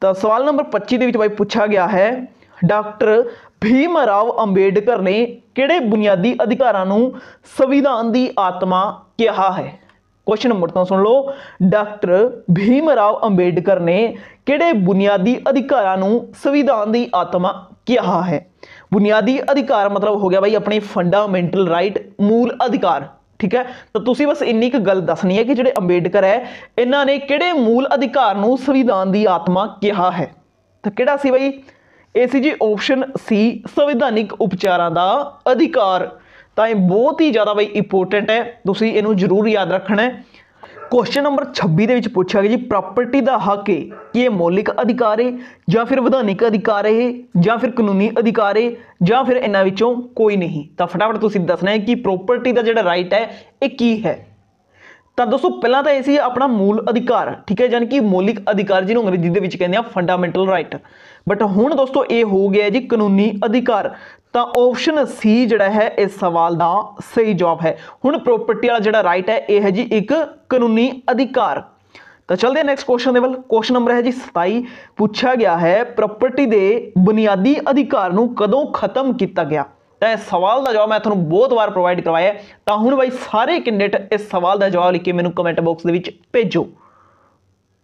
S1: ਤਾਂ ਸਵਾਲ ਨੰਬਰ 25 ਦੇ ਵਿੱਚ ਬਾਈ ਪੁੱਛਿਆ ਗਿਆ ਹੈ ਡਾਕਟਰ ਭੀਮ ਰਾਵ ਅੰਬੇਡਕਰ ਨੇ ਕਿਹੜੇ ਬੁਨਿਆਦੀ ਅਧਿਕਾਰਾਂ ਨੂੰ ਸੰਵਿਧਾਨ ਦੀ ਆਤਮਾ ਕਿਹਾ ਹੈ ਕੁਐਸਚਨ ਨੰਬਰ ਤੋਂ ਸੁਣ ਲਓ ਡਾਕਟਰ ਭੀਮ ਰਾਵ ਅੰਬੇਡਕਰ ਨੇ ਕਿਹੜੇ ਬੁਨਿਆਦੀ ਅਧਿਕਾਰਾਂ ਨੂੰ ਸੰਵਿਧਾਨ ਦੀ ਆਤਮਾ ਕਿਹਾ ਹੈ ਬੁਨਿਆਦੀ ਅਧਿਕਾਰ ਮਤਲਬ ਹੋ ਗਿਆ ਬਾਈ ਆਪਣੇ ਫੰਡਾਮੈਂਟਲ ਰਾਈਟ ਮੂਲ ਅਧਿਕਾਰ ਠੀਕ ਹੈ ਤਾਂ ਤੁਸੀਂ ਬਸ ਇੰਨੀ ਕੁ ਗੱਲ ਦੱਸਣੀ ਹੈ ਕਿ ਜਿਹੜੇ ਅੰਬੇਡਕਰ ਹੈ ਇਹਨਾਂ ਨੇ ਕਿਹੜੇ ਮੂਲ ਅਧਿਕਾਰ ਨੂੰ ਸੰਵਿਧਾਨ ਦੀ ਆਤਮਾ ਕਿਹਾ ਹੈ ਤਾਂ ਕਿਹੜਾ ਸੀ ਬਈ ਇਹ ਸੀ ਜੀ ਆਪਸ਼ਨ ਸੀ ਸੰਵਿਧਾਨਿਕ ਉਪਚਾਰਾਂ ਦਾ ਅਧਿਕਾਰ ਤਾਂ ਇਹ ਬਹੁਤ ਹੀ ਜ਼ਿਆਦਾ ਬਈ ਇੰਪੋਰਟੈਂਟ ਹੈ ਤੁਸੀਂ ਇਹਨੂੰ ਜ਼ਰੂਰ ਯਾਦ ਰੱਖਣਾ ਹੈ ਕੁਐਸਚਨ ਨੰਬਰ 26 ਦੇ ਵਿੱਚ ਪੁੱਛਿਆ ਗਿਆ ਜੀ ਪ੍ਰਾਪਰਟੀ ਦਾ ਹੱਕ ਹੈ ਕਿ ਇਹ ਮੌਲਿਕ ਅਧਿਕਾਰ ਹੈ ਜਾਂ ਫਿਰ ਵਿਧਾਨਿਕ ਅਧਿਕਾਰ ਹੈ ਜਾਂ ਫਿਰ ਕਾਨੂੰਨੀ ਅਧਿਕਾਰ ਹੈ ਜਾਂ ਫਿਰ ਇਹਨਾਂ ਵਿੱਚੋਂ ਕੋਈ ਨਹੀਂ ਤਾਂ ਫਟਾਫਟ ਤੁਸੀਂ ਦੱਸਣਾ ਹੈ ਕਿ ਪ੍ਰਾਪਰਟੀ ਦਾ ਜਿਹੜਾ ਰਾਈਟ ਹੈ ਇਹ ਕੀ ਹੈ ਤਾਂ ਦੋਸਤੋ ਪਹਿਲਾਂ ਤਾਂ ਇਹ ਸੀ ਆਪਣਾ ਮੂਲ ਅਧਿਕਾਰ ਠੀਕ ਹੈ ਜਾਨਕੀ ਮੌਲਿਕ ਅਧਿਕਾਰ ਜਿਹਨੂੰ ਅੰਗਰੇਜ਼ੀ ਦੇ ਵਿੱਚ ਕਹਿੰਦੇ ਆ ਫੰਡਾਮੈਂਟਲ ਰਾਈਟ ਬਟ ਹੁਣ ਦੋਸਤੋ ਇਹ ਹੋ ਗਿਆ ਜੀ ਕਾਨੂੰਨੀ ਅਧਿਕਾਰ ਤਾਂ ਆਪਸ਼ਨ ਸੀ ਜਿਹੜਾ ਹੈ ਇਸ ਸਵਾਲ ਦਾ ਸਹੀ ਜਵਾਬ ਹੈ ਹੁਣ ਪ੍ਰਾਪਰਟੀ ਵਾਲਾ ਜਿਹੜਾ ਰਾਈਟ ਹੈ ਇਹ ਹੈ ਜੀ ਇੱਕ ਕਾਨੂੰਨੀ ਅਧਿਕਾਰ ਤਾਂ ਚਲਦੇ ਹਾਂ ਨੈਕਸਟ ਕੁਐਸਚਨ ਦੇ ਵੱਲ ਕੁਐਸਚਨ ਨੰਬਰ ਹੈ ਜੀ 27 ਪੁੱਛਿਆ ਗਿਆ ਹੈ ਪ੍ਰਾਪਰਟੀ ਦੇ ਬੁਨਿਆਦੀ ਅਧਿਕਾਰ ਨੂੰ ਕਦੋਂ ਖਤਮ ਕੀਤਾ ਗਿਆ ਤਾਂ ਇਹ ਸਵਾਲ ਦਾ ਜਵਾਬ ਮੈਂ ਤੁਹਾਨੂੰ ਬਹੁਤ ਵਾਰ ਪ੍ਰੋਵਾਈਡ ਕਰਵਾਇਆ ਤਾਂ ਹੁਣ ਬਾਈ ਸਾਰੇ ਕੈਂਡੀਡੇਟ ਇਸ ਸਵਾਲ ਦਾ ਜਵਾਬ ਲਿਖ ਕੇ ਮੈਨੂੰ ਕਮੈਂਟ ਬਾਕਸ ਦੇ ਵਿੱਚ ਭੇਜੋ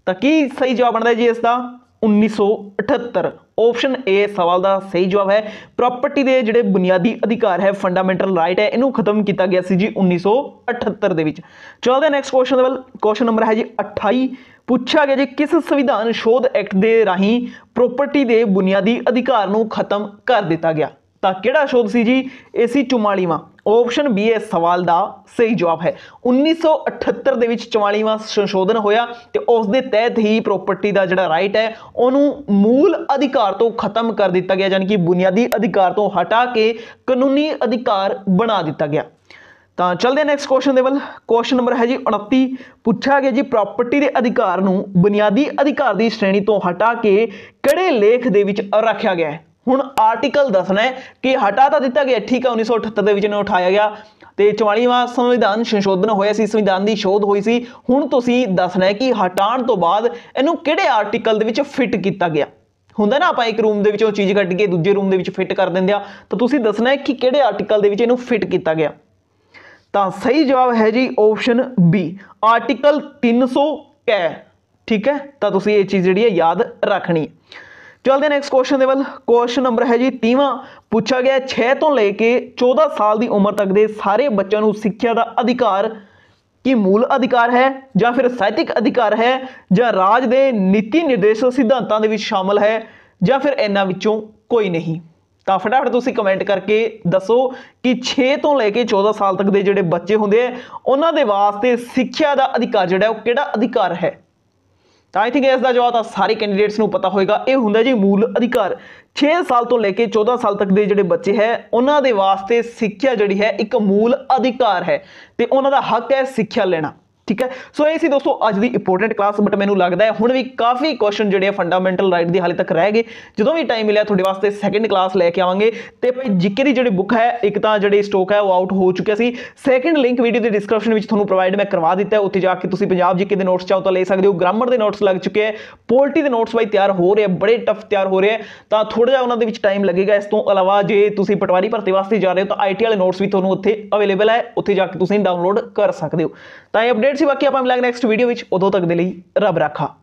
S1: ਤਾਂ ਕੀ ਸਹੀ ਜਵਾਬ ਬਣਦਾ ਜੀ ਇਸ ਦਾ 1978 ਆਪਸ਼ਨ ਏ ਸਵਾਲ ਦਾ ਸਹੀ ਜਵਾਬ ਹੈ ਪ੍ਰਾਪਰਟੀ ਦੇ ਜਿਹੜੇ ਬੁਨਿਆਦੀ ਅਧਿਕਾਰ ਹੈ ਫੰਡਾਮੈਂਟਲ ਰਾਈਟ ਹੈ ਇਹਨੂੰ ਖਤਮ ਕੀਤਾ ਗਿਆ ਸੀ ਜੀ 1978 ਦੇ ਵਿੱਚ ਚਲਦੇ ਨੈਕਸਟ ਕੁਐਸਚਨ ਦੇ ਵੱਲ ਕੁਐਸਚਨ ਨੰਬਰ ਹੈ ਜੀ 28 ਪੁੱਛਿਆ ਗਿਆ ਜੀ ਕਿਸ ਸੰਵਿਧਾਨ ਸ਼ੋਧ ਐਕਟ ਦੇ ਰਾਹੀਂ ਪ੍ਰਾਪਰਟੀ ਦੇ ਬੁਨਿਆਦੀ ਅਧਿਕਾਰ ਨੂੰ ਖਤਮ ਕਰ ਦਿੱਤਾ ਗਿਆ ਤਾਂ ਕਿਹੜਾ ਸ਼ੋਧ ਸੀ ਜੀ ਇਹ ਸੀ 44ਵਾਂ ਆਪਸ਼ਨ ਬੀ ਇਸ ਸਵਾਲ ਦਾ ਸਹੀ ਜਵਾਬ ਹੈ 1978 ਦੇ ਵਿੱਚ 44ਵਾਂ ਸੰਸ਼ੋਧਨ ਹੋਇਆ ਤੇ ਉਸ ਦੇ ਤਹਿਤ ਹੀ ਪ੍ਰਾਪਰਟੀ ਦਾ ਜਿਹੜਾ ਰਾਈਟ ਹੈ ਉਹਨੂੰ ਮੂਲ ਅਧਿਕਾਰ ਤੋਂ ਖਤਮ ਕਰ ਦਿੱਤਾ ਗਿਆ ਯਾਨੀ ਕਿ ਬੁਨਿਆਦੀ ਅਧਿਕਾਰ ਤੋਂ ਹਟਾ ਕੇ ਕਾਨੂੰਨੀ ਅਧਿਕਾਰ ਬਣਾ ਦਿੱਤਾ ਗਿਆ ਤਾਂ ਚਲਦੇ ਨੈਕਸਟ ਕੁਐਸਚਨ ਦੇ ਵੱਲ ਕੁਐਸਚਨ ਨੰਬਰ ਹੈ ਜੀ 29 ਪੁੱਛਿਆ ਗਿਆ ਜੀ ਪ੍ਰਾਪਰਟੀ ਦੇ ਅਧਿਕਾਰ ਨੂੰ ਬੁਨਿਆਦੀ ਅਧਿਕਾਰ ਦੀ ਸ਼੍ਰੇਣੀ ਤੋਂ ਹਟਾ ਕੇ ਕਿਹੜੇ ਲੇਖ ਦੇ ਵਿੱਚ ਰੱਖਿਆ ਗਿਆ ਹੈ ਹੁਣ ਆਰਟੀਕਲ ਦੱਸਣਾ ਹੈ ਕਿ ਹਟਾ ਤਾਂ ਦਿੱਤਾ ਗਿਆ ਠੀਕ ਹੈ 1978 ਦੇ ਵਿੱਚ ਇਹਨੂੰ ਉਠਾਇਆ ਗਿਆ ਤੇ 44ਵਾਂ ਸੰਵਿਧਾਨ ਸੰਸ਼ੋਧਨ ਹੋਇਆ ਸੀ ਸੰਵਿਧਾਨ ਦੀ ਸ਼ੋਧ ਹੋਈ ਸੀ ਹੁਣ ਤੁਸੀਂ ਦੱਸਣਾ ਹੈ ਕਿ ਹਟਾਉਣ ਤੋਂ ਬਾਅਦ ਇਹਨੂੰ ਕਿਹੜੇ ਆਰਟੀਕਲ ਦੇ ਵਿੱਚ ਫਿੱਟ ਕੀਤਾ ਗਿਆ ਹੁੰਦਾ ਨਾ ਆਪਾਂ ਇੱਕ ਰੂਮ ਦੇ ਵਿੱਚੋਂ ਚੀਜ਼ ਕੱਢ ਕੇ ਦੂਜੇ ਰੂਮ ਦੇ ਵਿੱਚ ਫਿੱਟ ਕਰ ਦਿੰਦੇ ਆ ਤਾਂ ਤੁਸੀਂ ਦੱਸਣਾ ਹੈ ਕਿ ਕਿਹੜੇ ਆਰਟੀਕਲ ਦੇ ਵਿੱਚ ਇਹਨੂੰ ਫਿੱਟ ਕੀਤਾ ਗਿਆ ਤਾਂ ਸਹੀ ਜਵਾਬ ਹੈ ਜੀ ਆਪਸ਼ਨ ਬੀ ਆਰਟੀਕਲ 300 ਕੈ ਠੀਕ ਹੈ ਤਾਂ ਤੁਸੀਂ ਇਹ ਚੀਜ਼ ਜਿਹੜੀ ਹੈ ਯਾਦ ਰੱਖਣੀ ਹੈ ਚਲਦੇ ਨੈਕਸਟ ਕੁਐਸਚਨ ਦੇ ਵੱਲ ਕੁਐਸਚਨ ਨੰਬਰ ਹੈ ਜੀ 30ਵਾਂ ਪੁੱਛਿਆ ਗਿਆ 6 ਤੋਂ ਲੈ ਕੇ 14 ਸਾਲ ਦੀ ਉਮਰ ਤੱਕ ਦੇ ਸਾਰੇ ਬੱਚਿਆਂ ਨੂੰ ਸਿੱਖਿਆ ਦਾ ਅਧਿਕਾਰ ਕੀ ਮੂਲ ਅਧਿਕਾਰ ਹੈ ਜਾਂ ਫਿਰ ਸਾਹਿਤਿਕ ਅਧਿਕਾਰ ਹੈ ਜਾਂ ਰਾਜ ਦੇ ਨੀਤੀ ਨਿਰਦੇਸ਼ ਸਿਧਾਂਤਾਂ ਦੇ ਵਿੱਚ ਸ਼ਾਮਲ ਹੈ ਜਾਂ ਫਿਰ ਇਹਨਾਂ ਵਿੱਚੋਂ ਕੋਈ ਨਹੀਂ ਤਾਂ ਫਟਾਫਟ ਤੁਸੀਂ ਕਮੈਂਟ ਕਰਕੇ ਦੱਸੋ ਕਿ 6 ਤੋਂ ਲੈ ਕੇ 14 ਸਾਲ ਤੱਕ ਦੇ ਜਿਹੜੇ ਬੱਚੇ ਹੁੰਦੇ ਆ ਉਹਨਾਂ ਦੇ ਵਾਸਤੇ ਸਿੱਖਿਆ ਦਾ ਅਧਿਕਾਰ ਜਿਹੜਾ ਉਹ ਕਿਹੜਾ ਅਧਿਕਾਰ ਹੈ ਤਾਂ ਆਈ ਥਿੰਕ ਇਸ ਦਾ ਜਵਾਬ ਤਾਂ ਸਾਰੇ ਕੈਂਡੀਡੇਟਸ ਨੂੰ ਪਤਾ ਹੋਏਗਾ ਇਹ ਹੁੰਦਾ ਜੀ ਮੂਲ ਅਧਿਕਾਰ 6 ਸਾਲ ਤੋਂ ਲੈ ਕੇ 14 ਸਾਲ ਤੱਕ ਦੇ ਜਿਹੜੇ ਬੱਚੇ ਹੈ ਉਹਨਾਂ ਦੇ ਵਾਸਤੇ ਸਿੱਖਿਆ ਜਿਹੜੀ ਹੈ ਇੱਕ ਮੂਲ ਅਧਿਕਾਰ ਹੈ ਤੇ ਉਹਨਾਂ ਦਾ ਹੱਕ ਹੈ ਸਿੱਖਿਆ ਲੈਣਾ ਠੀਕ ਹੈ ਸੋ ਇਹ ਸੀ ਦੋਸਤੋ ਅੱਜ ਦੀ ਇੰਪੋਰਟੈਂਟ ਕਲਾਸ ਬਟ ਮੈਨੂੰ ਲੱਗਦਾ ਹੈ ਹੁਣ ਵੀ ਕਾਫੀ ਕੁਐਸਚਨ ਜਿਹੜੇ ਫੰਡਾਮੈਂਟਲ ਰਾਈਟ ਦੇ ਹਾਲੇ ਤੱਕ ਰਹਿ ਗਏ ਜਦੋਂ ਵੀ ਟਾਈਮ ਮਿਲਿਆ ਤੁਹਾਡੇ ਵਾਸਤੇ ਸੈਕੰਡ ਕਲਾਸ ਲੈ ਕੇ ਆਵਾਂਗੇ ਤੇ ਭਾਈ ਜਿੱਕੇ ਦੀ ਜਿਹੜੀ ਬੁੱਕ ਹੈ ਇੱਕ ਤਾਂ ਜਿਹੜੀ ਸਟੋਕ ਹੈ ਉਹ ਆਊਟ ਹੋ ਚੁੱਕਿਆ ਸੀ ਸੈਕੰਡ ਲਿੰਕ ਵੀਡੀਓ ਦੇ ਡਿਸਕ੍ਰਿਪਸ਼ਨ ਵਿੱਚ ਤੁਹਾਨੂੰ ਪ੍ਰੋਵਾਈਡ ਮੈਂ ਕਰਵਾ ਦਿੱਤਾ ਹੈ ਉੱਥੇ ਜਾ ਕੇ ਤੁਸੀਂ ਪੰਜਾਬ ਜਿੱਕੇ ਦੇ ਨੋਟਸ ਚਾਹੋ ਤਾਂ ਲੈ ਸਕਦੇ ਹੋ ਗ੍ਰਾਮਰ ਦੇ ਨੋਟਸ ਲੱਗ ਚੁੱਕੇ ਹੈ ਪੋਲਿਟੀ ਦੇ ਨੋਟਸ ਬਾਈ ਤਿਆਰ ਹੋ ਰਹੇ ਆ ਬੜੇ ਟਫ ਤਿਆਰ ਹੋ ਰਹੇ ਆ ਤਾਂ ਥੋੜਾ ਜਿਹਾ ਉਹਨਾਂ ਦੇ ਵਿੱਚ ਟਾਈਮ ਲੱਗੇਗਾ ਇਸ ਤੋਂ ਇਲਾਵਾ ਜੇ ਤੁਸੀਂ ਪਟਵਾਰੀ ਭਰਤੀ ਵਾਸਤੇ ਜਾ ਰਹੇ ਹੋ ਤਾਂ ਆਈਟੀ ਵਾਲੇ ਨੋਟਸ ਵੀ ਤੁਹਾਨੂੰ ਉੱਥੇ ਅਵੇਲੇਬਲ ਹੈ ਉੱਥੇ ਜਾ ਕੇ ਤੁਸੀਂ ਡਾਊਨਲੋਡ ਕਰ ਸਕਦੇ ਹੋ ਤਾਂ ਇਹ ਅਪਡੇਟ ਸੀ ਬਾਕੀ ਆਪਾਂ ਮਿਲਾਂਗੇ ਨੈਕਸਟ ਵੀਡੀਓ ਵਿੱਚ ਉਦੋਂ ਤੱਕ ਦੇ ਲਈ ਰੱਬ ਰਾਖਾ